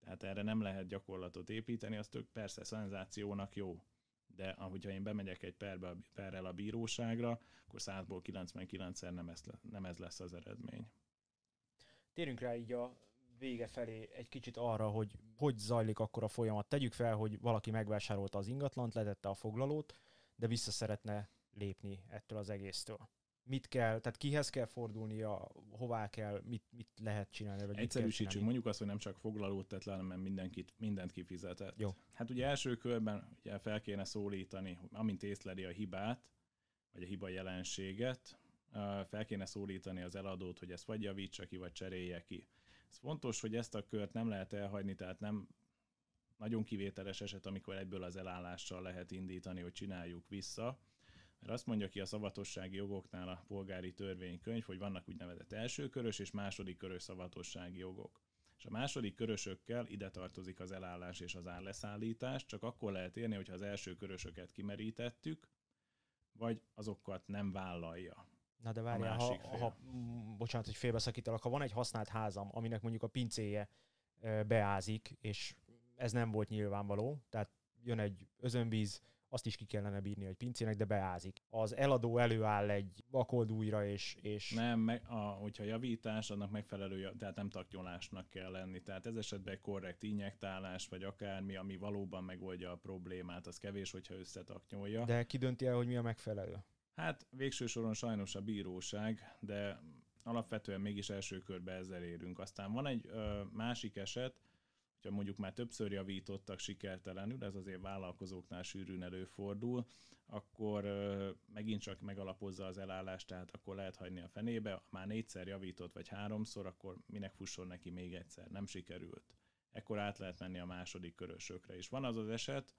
Tehát erre nem lehet gyakorlatot építeni, az tök persze szenzációnak jó. De ahogyha én bemegyek egy perbe, perrel a bíróságra, akkor 100-ból 99-szer nem ez, nem ez lesz az eredmény. Térünk rá így a vége felé egy kicsit arra, hogy hogy zajlik akkor a folyamat. Tegyük fel, hogy valaki megvásárolta az ingatlant, letette a foglalót, de vissza szeretne lépni ettől az egésztől. Mit kell, tehát kihez kell fordulnia, hová kell, mit, mit lehet csinálni? Vagy Egyszerűsítsük, mondjuk azt, hogy nem csak foglalót tett le, hanem mindenkit, mindent kifizetett. Jó. Hát ugye első körben ugye fel kéne szólítani, amint észleli a hibát, vagy a hiba jelenséget, fel kéne szólítani az eladót, hogy ezt vagy javítsa ki, vagy cserélje ki. Ez fontos, hogy ezt a kört nem lehet elhagyni, tehát nem nagyon kivételes eset, amikor ebből az elállással lehet indítani, hogy csináljuk vissza, mert azt mondja ki a szavatossági jogoknál a polgári törvénykönyv, hogy vannak úgynevezett első körös és második körös szavatossági jogok. És a második körösökkel ide tartozik az elállás és az árleszállítás, csak akkor lehet érni, hogyha az első körösöket kimerítettük, vagy azokat nem vállalja. Na de várjál, ha, fél. ha, bocsánat, hogy félbeszakítalak, ha van egy használt házam, aminek mondjuk a pincéje beázik, és ez nem volt nyilvánvaló, tehát jön egy özönvíz, azt is ki kellene bírni egy pincének, de beázik. Az eladó előáll egy vakold újra, és... és... Nem, meg, a, hogyha javítás, annak megfelelő, tehát nem taknyolásnak kell lenni. Tehát ez esetben korrekt injektálás, vagy akármi, ami valóban megoldja a problémát, az kevés, hogyha összetaknyolja. De ki dönti el, hogy mi a megfelelő? Hát végső soron sajnos a bíróság, de alapvetően mégis első körbe ezzel érünk. Aztán van egy ö, másik eset, hogyha mondjuk már többször javítottak sikertelenül, ez azért vállalkozóknál sűrűn előfordul, akkor megint csak megalapozza az elállást, tehát akkor lehet hagyni a fenébe, ha már négyszer javított, vagy háromszor, akkor minek fusson neki még egyszer, nem sikerült. Ekkor át lehet menni a második körösökre is. Van az az eset,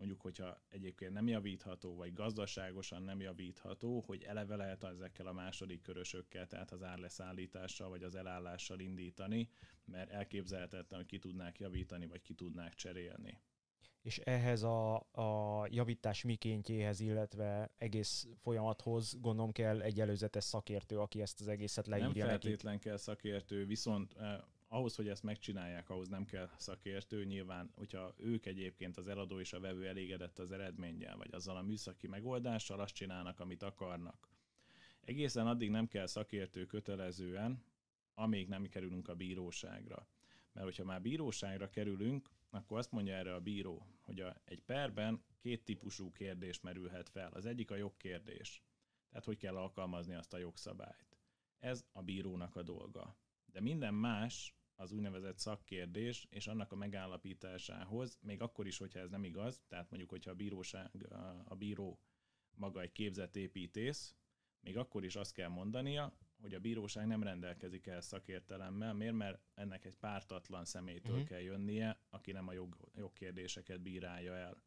mondjuk, hogyha egyébként nem javítható, vagy gazdaságosan nem javítható, hogy eleve lehet ezekkel a második körösökkel, tehát az árleszállítással, vagy az elállással indítani, mert elképzelhetetlen, hogy ki tudnák javítani, vagy ki tudnák cserélni és ehhez a, a javítás mikéntjéhez, illetve egész folyamathoz gondolom kell egy előzetes szakértő, aki ezt az egészet leírja Nem feltétlen nekik. kell szakértő, viszont eh, ahhoz, hogy ezt megcsinálják, ahhoz nem kell szakértő. Nyilván, hogyha ők egyébként az eladó és a vevő elégedett az eredménnyel, vagy azzal a műszaki megoldással, azt csinálnak, amit akarnak. Egészen addig nem kell szakértő kötelezően, amíg nem kerülünk a bíróságra. Mert hogyha már bíróságra kerülünk, akkor azt mondja erre a bíró, hogy a, egy perben két típusú kérdés merülhet fel. Az egyik a jogkérdés, tehát hogy kell alkalmazni azt a jogszabályt. Ez a bírónak a dolga. De minden más, az úgynevezett szakkérdés, és annak a megállapításához, még akkor is, hogyha ez nem igaz, tehát mondjuk, hogyha a bíróság, a, bíró maga egy képzett építész, még akkor is azt kell mondania, hogy a bíróság nem rendelkezik el szakértelemmel. Miért? Mert ennek egy pártatlan személytől uh-huh. kell jönnie, aki nem a jog, jogkérdéseket bírálja el.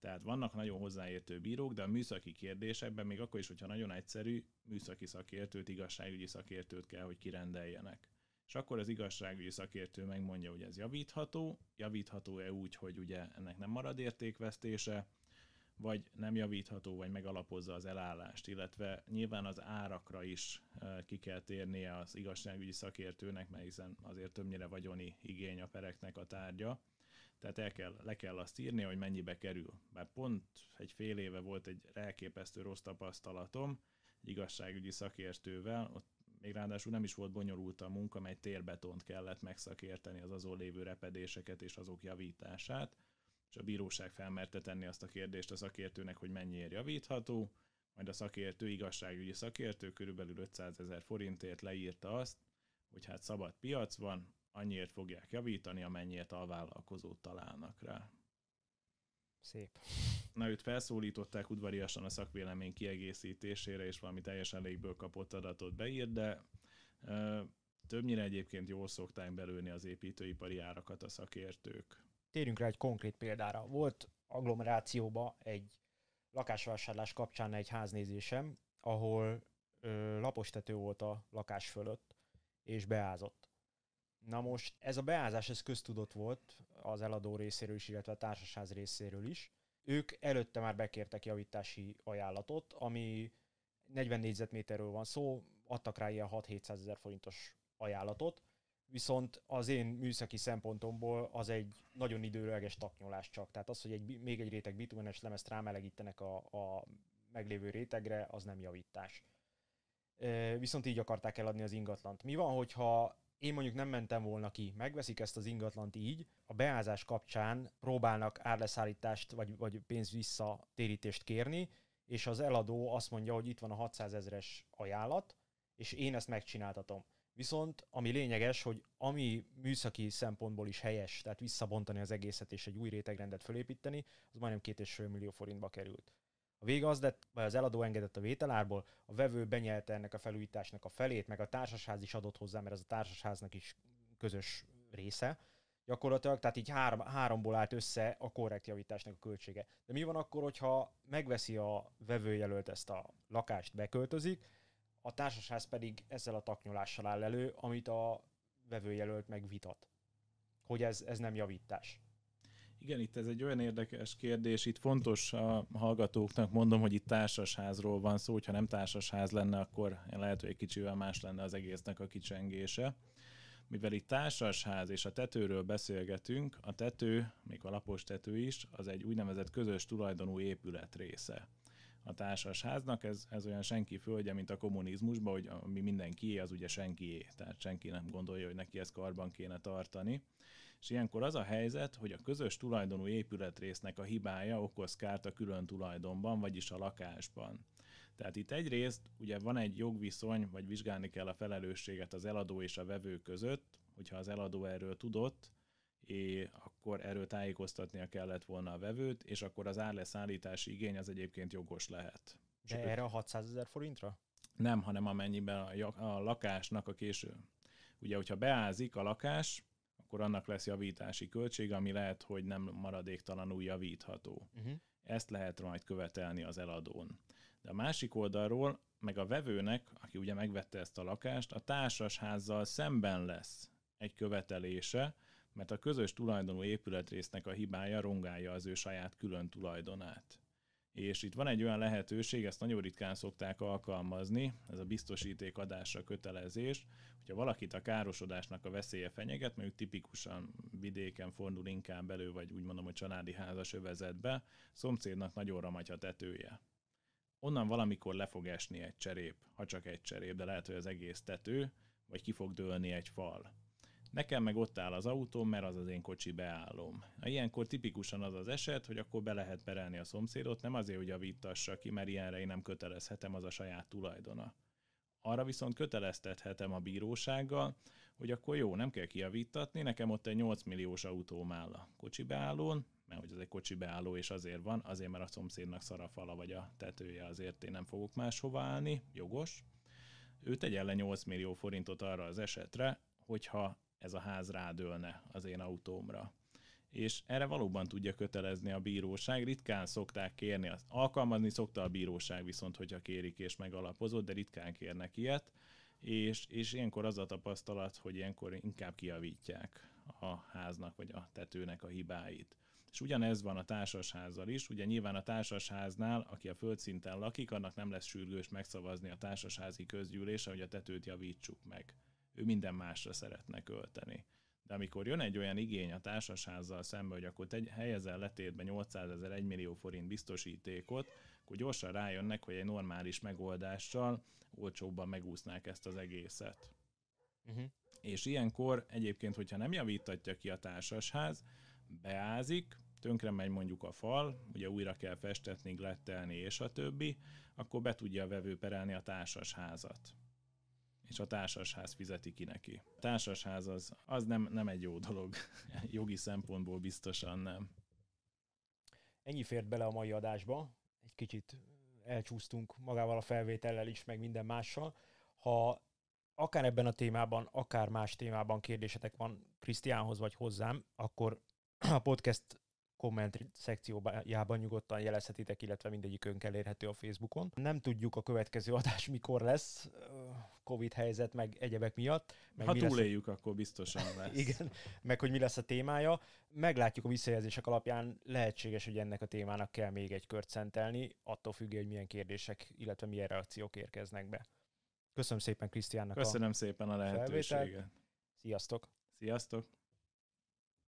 Tehát vannak nagyon hozzáértő bírók, de a műszaki kérdésekben, még akkor is, hogyha nagyon egyszerű, műszaki szakértőt, igazságügyi szakértőt kell, hogy kirendeljenek és akkor az igazságügyi szakértő megmondja, hogy ez javítható, javítható-e úgy, hogy ugye ennek nem marad értékvesztése, vagy nem javítható, vagy megalapozza az elállást, illetve nyilván az árakra is eh, ki kell térnie az igazságügyi szakértőnek, mert hiszen azért többnyire vagyoni igény a pereknek a tárgya, tehát el kell, le kell azt írni, hogy mennyibe kerül. mert pont egy fél éve volt egy elképesztő rossz tapasztalatom, egy igazságügyi szakértővel, ott még ráadásul nem is volt bonyolult a munka, mely térbetont kellett megszakérteni az azon lévő repedéseket és azok javítását, és a bíróság felmerte tenni azt a kérdést a szakértőnek, hogy mennyiért javítható, majd a szakértő, igazságügyi szakértő körülbelül 500 ezer forintért leírta azt, hogy hát szabad piac van, annyiért fogják javítani, amennyiért a vállalkozót találnak rá. Szép. Na őt felszólították udvariasan a szakvélemény kiegészítésére, és valami teljesen légből kapott adatot beírt, de ö, többnyire egyébként jól szokták belőni az építőipari árakat a szakértők. Térjünk rá egy konkrét példára. Volt agglomerációba egy lakásvásárlás kapcsán egy háznézésem, ahol ö, lapos tető volt a lakás fölött, és beázott. Na most ez a beázás ez köztudott volt az eladó részéről is, illetve a társaság részéről is. Ők előtte már bekértek javítási ajánlatot, ami 40 négyzetméterről van szó, adtak rá ilyen 6-700 ezer forintos ajánlatot, viszont az én műszaki szempontomból az egy nagyon időleges taknyolás csak. Tehát az, hogy egy, még egy réteg bitumenes lemezt rámelegítenek a, a meglévő rétegre, az nem javítás. Viszont így akarták eladni az ingatlant. Mi van, hogyha én mondjuk nem mentem volna ki, megveszik ezt az ingatlant így, a beázás kapcsán próbálnak árleszállítást vagy, vagy pénz visszatérítést kérni, és az eladó azt mondja, hogy itt van a 600 ezeres ajánlat, és én ezt megcsináltatom. Viszont ami lényeges, hogy ami műszaki szempontból is helyes, tehát visszabontani az egészet és egy új rétegrendet fölépíteni, az majdnem két millió forintba került. A vége az lett, mert az eladó engedett a vételárból, a vevő benyelte ennek a felújításnak a felét, meg a társasház is adott hozzá, mert ez a társasháznak is közös része gyakorlatilag, tehát így három, háromból állt össze a korrekt javításnak a költsége. De mi van akkor, hogyha megveszi a vevőjelölt ezt a lakást, beköltözik, a társasház pedig ezzel a taknyolással áll elő, amit a vevőjelölt megvitat, hogy ez, ez nem javítás. Igen, itt ez egy olyan érdekes kérdés, itt fontos a hallgatóknak mondom, hogy itt társasházról van szó, hogyha nem társasház lenne, akkor lehet, hogy egy kicsivel más lenne az egésznek a kicsengése. Mivel itt társasház és a tetőről beszélgetünk, a tető, még a lapos tető is, az egy úgynevezett közös tulajdonú épület része a társasháznak, ez, ez olyan senki földje, mint a kommunizmusban, hogy ami mindenkié, az ugye senkié, tehát senki nem gondolja, hogy neki ezt karban kéne tartani. És ilyenkor az a helyzet, hogy a közös tulajdonú épületrésznek a hibája okoz kárt a külön tulajdonban, vagyis a lakásban. Tehát itt egyrészt ugye van egy jogviszony, vagy vizsgálni kell a felelősséget az eladó és a vevő között, hogyha az eladó erről tudott, és akkor erről tájékoztatnia kellett volna a vevőt, és akkor az árleszállítási igény az egyébként jogos lehet. De erre a 600 ezer forintra? Nem, hanem amennyiben a, a lakásnak a késő. Ugye, hogyha beázik a lakás, akkor annak lesz javítási költség, ami lehet, hogy nem maradéktalanul javítható. Uh-huh. Ezt lehet majd követelni az eladón. De a másik oldalról, meg a vevőnek, aki ugye megvette ezt a lakást, a társasházzal szemben lesz egy követelése, mert a közös tulajdonú épületrésznek a hibája rongálja az ő saját külön tulajdonát. És itt van egy olyan lehetőség, ezt nagyon ritkán szokták alkalmazni, ez a biztosíték adásra kötelezés, hogyha valakit a károsodásnak a veszélye fenyeget, mondjuk tipikusan vidéken fordul inkább elő, vagy úgy mondom, hogy családi házas övezetbe, szomszédnak nagyon ramagy a tetője. Onnan valamikor le fog esni egy cserép, ha csak egy cserép, de lehet, hogy az egész tető, vagy ki fog dőlni egy fal. Nekem meg ott áll az autóm, mert az az én kocsi beállom. Ilyenkor tipikusan az az eset, hogy akkor be lehet perelni a szomszédot, nem azért, hogy javítassa ki, mert ilyenre én nem kötelezhetem, az a saját tulajdona arra viszont köteleztethetem a bírósággal, hogy akkor jó, nem kell kiavítatni, nekem ott egy 8 milliós autóm áll a kocsibeállón, mert hogy az egy kocsibeálló és azért van, azért mert a szomszédnak szar a fala vagy a tetője, azért én nem fogok máshova állni, jogos. Ő tegyen le 8 millió forintot arra az esetre, hogyha ez a ház rádőlne az én autómra és erre valóban tudja kötelezni a bíróság. Ritkán szokták kérni, azt alkalmazni szokta a bíróság viszont, hogyha kérik és megalapozott, de ritkán kérnek ilyet, és, és ilyenkor az a tapasztalat, hogy ilyenkor inkább kiavítják a háznak vagy a tetőnek a hibáit. És ugyanez van a társasházzal is, ugye nyilván a társasháznál, aki a földszinten lakik, annak nem lesz sürgős megszavazni a társasházi közgyűlése, hogy a tetőt javítsuk meg. Ő minden másra szeretne költeni. De amikor jön egy olyan igény a társasházzal szemben, hogy akkor te helyezel letétbe 800 ezer 1 millió forint biztosítékot, akkor gyorsan rájönnek, hogy egy normális megoldással olcsóbban megúsznák ezt az egészet. Uh-huh. És ilyenkor egyébként, hogyha nem javítatja ki a társasház, beázik, tönkre megy mondjuk a fal, ugye újra kell festetni, glettelni és a többi, akkor be tudja a vevő perelni a társasházat és a társasház fizeti ki neki. A társasház az, az nem, nem egy jó dolog, jogi szempontból biztosan nem. Ennyi fért bele a mai adásba, egy kicsit elcsúsztunk magával a felvétellel is, meg minden mással. Ha akár ebben a témában, akár más témában kérdésetek van Krisztiánhoz vagy hozzám, akkor a podcast komment szekciójában nyugodtan jelezhetitek, illetve mindegyikünk elérhető a Facebookon. Nem tudjuk a következő adás mikor lesz, Covid helyzet meg egyebek miatt. Meg ha mi túléljük, lesz... akkor biztosan lesz. Igen, meg hogy mi lesz a témája. Meglátjuk a visszajelzések alapján, lehetséges, hogy ennek a témának kell még egy kört szentelni, attól függően, hogy milyen kérdések, illetve milyen reakciók érkeznek be. Köszönöm szépen Krisztiánnak Köszönöm a szépen a lehetőséget. Felvételt. Sziasztok! Sziasztok!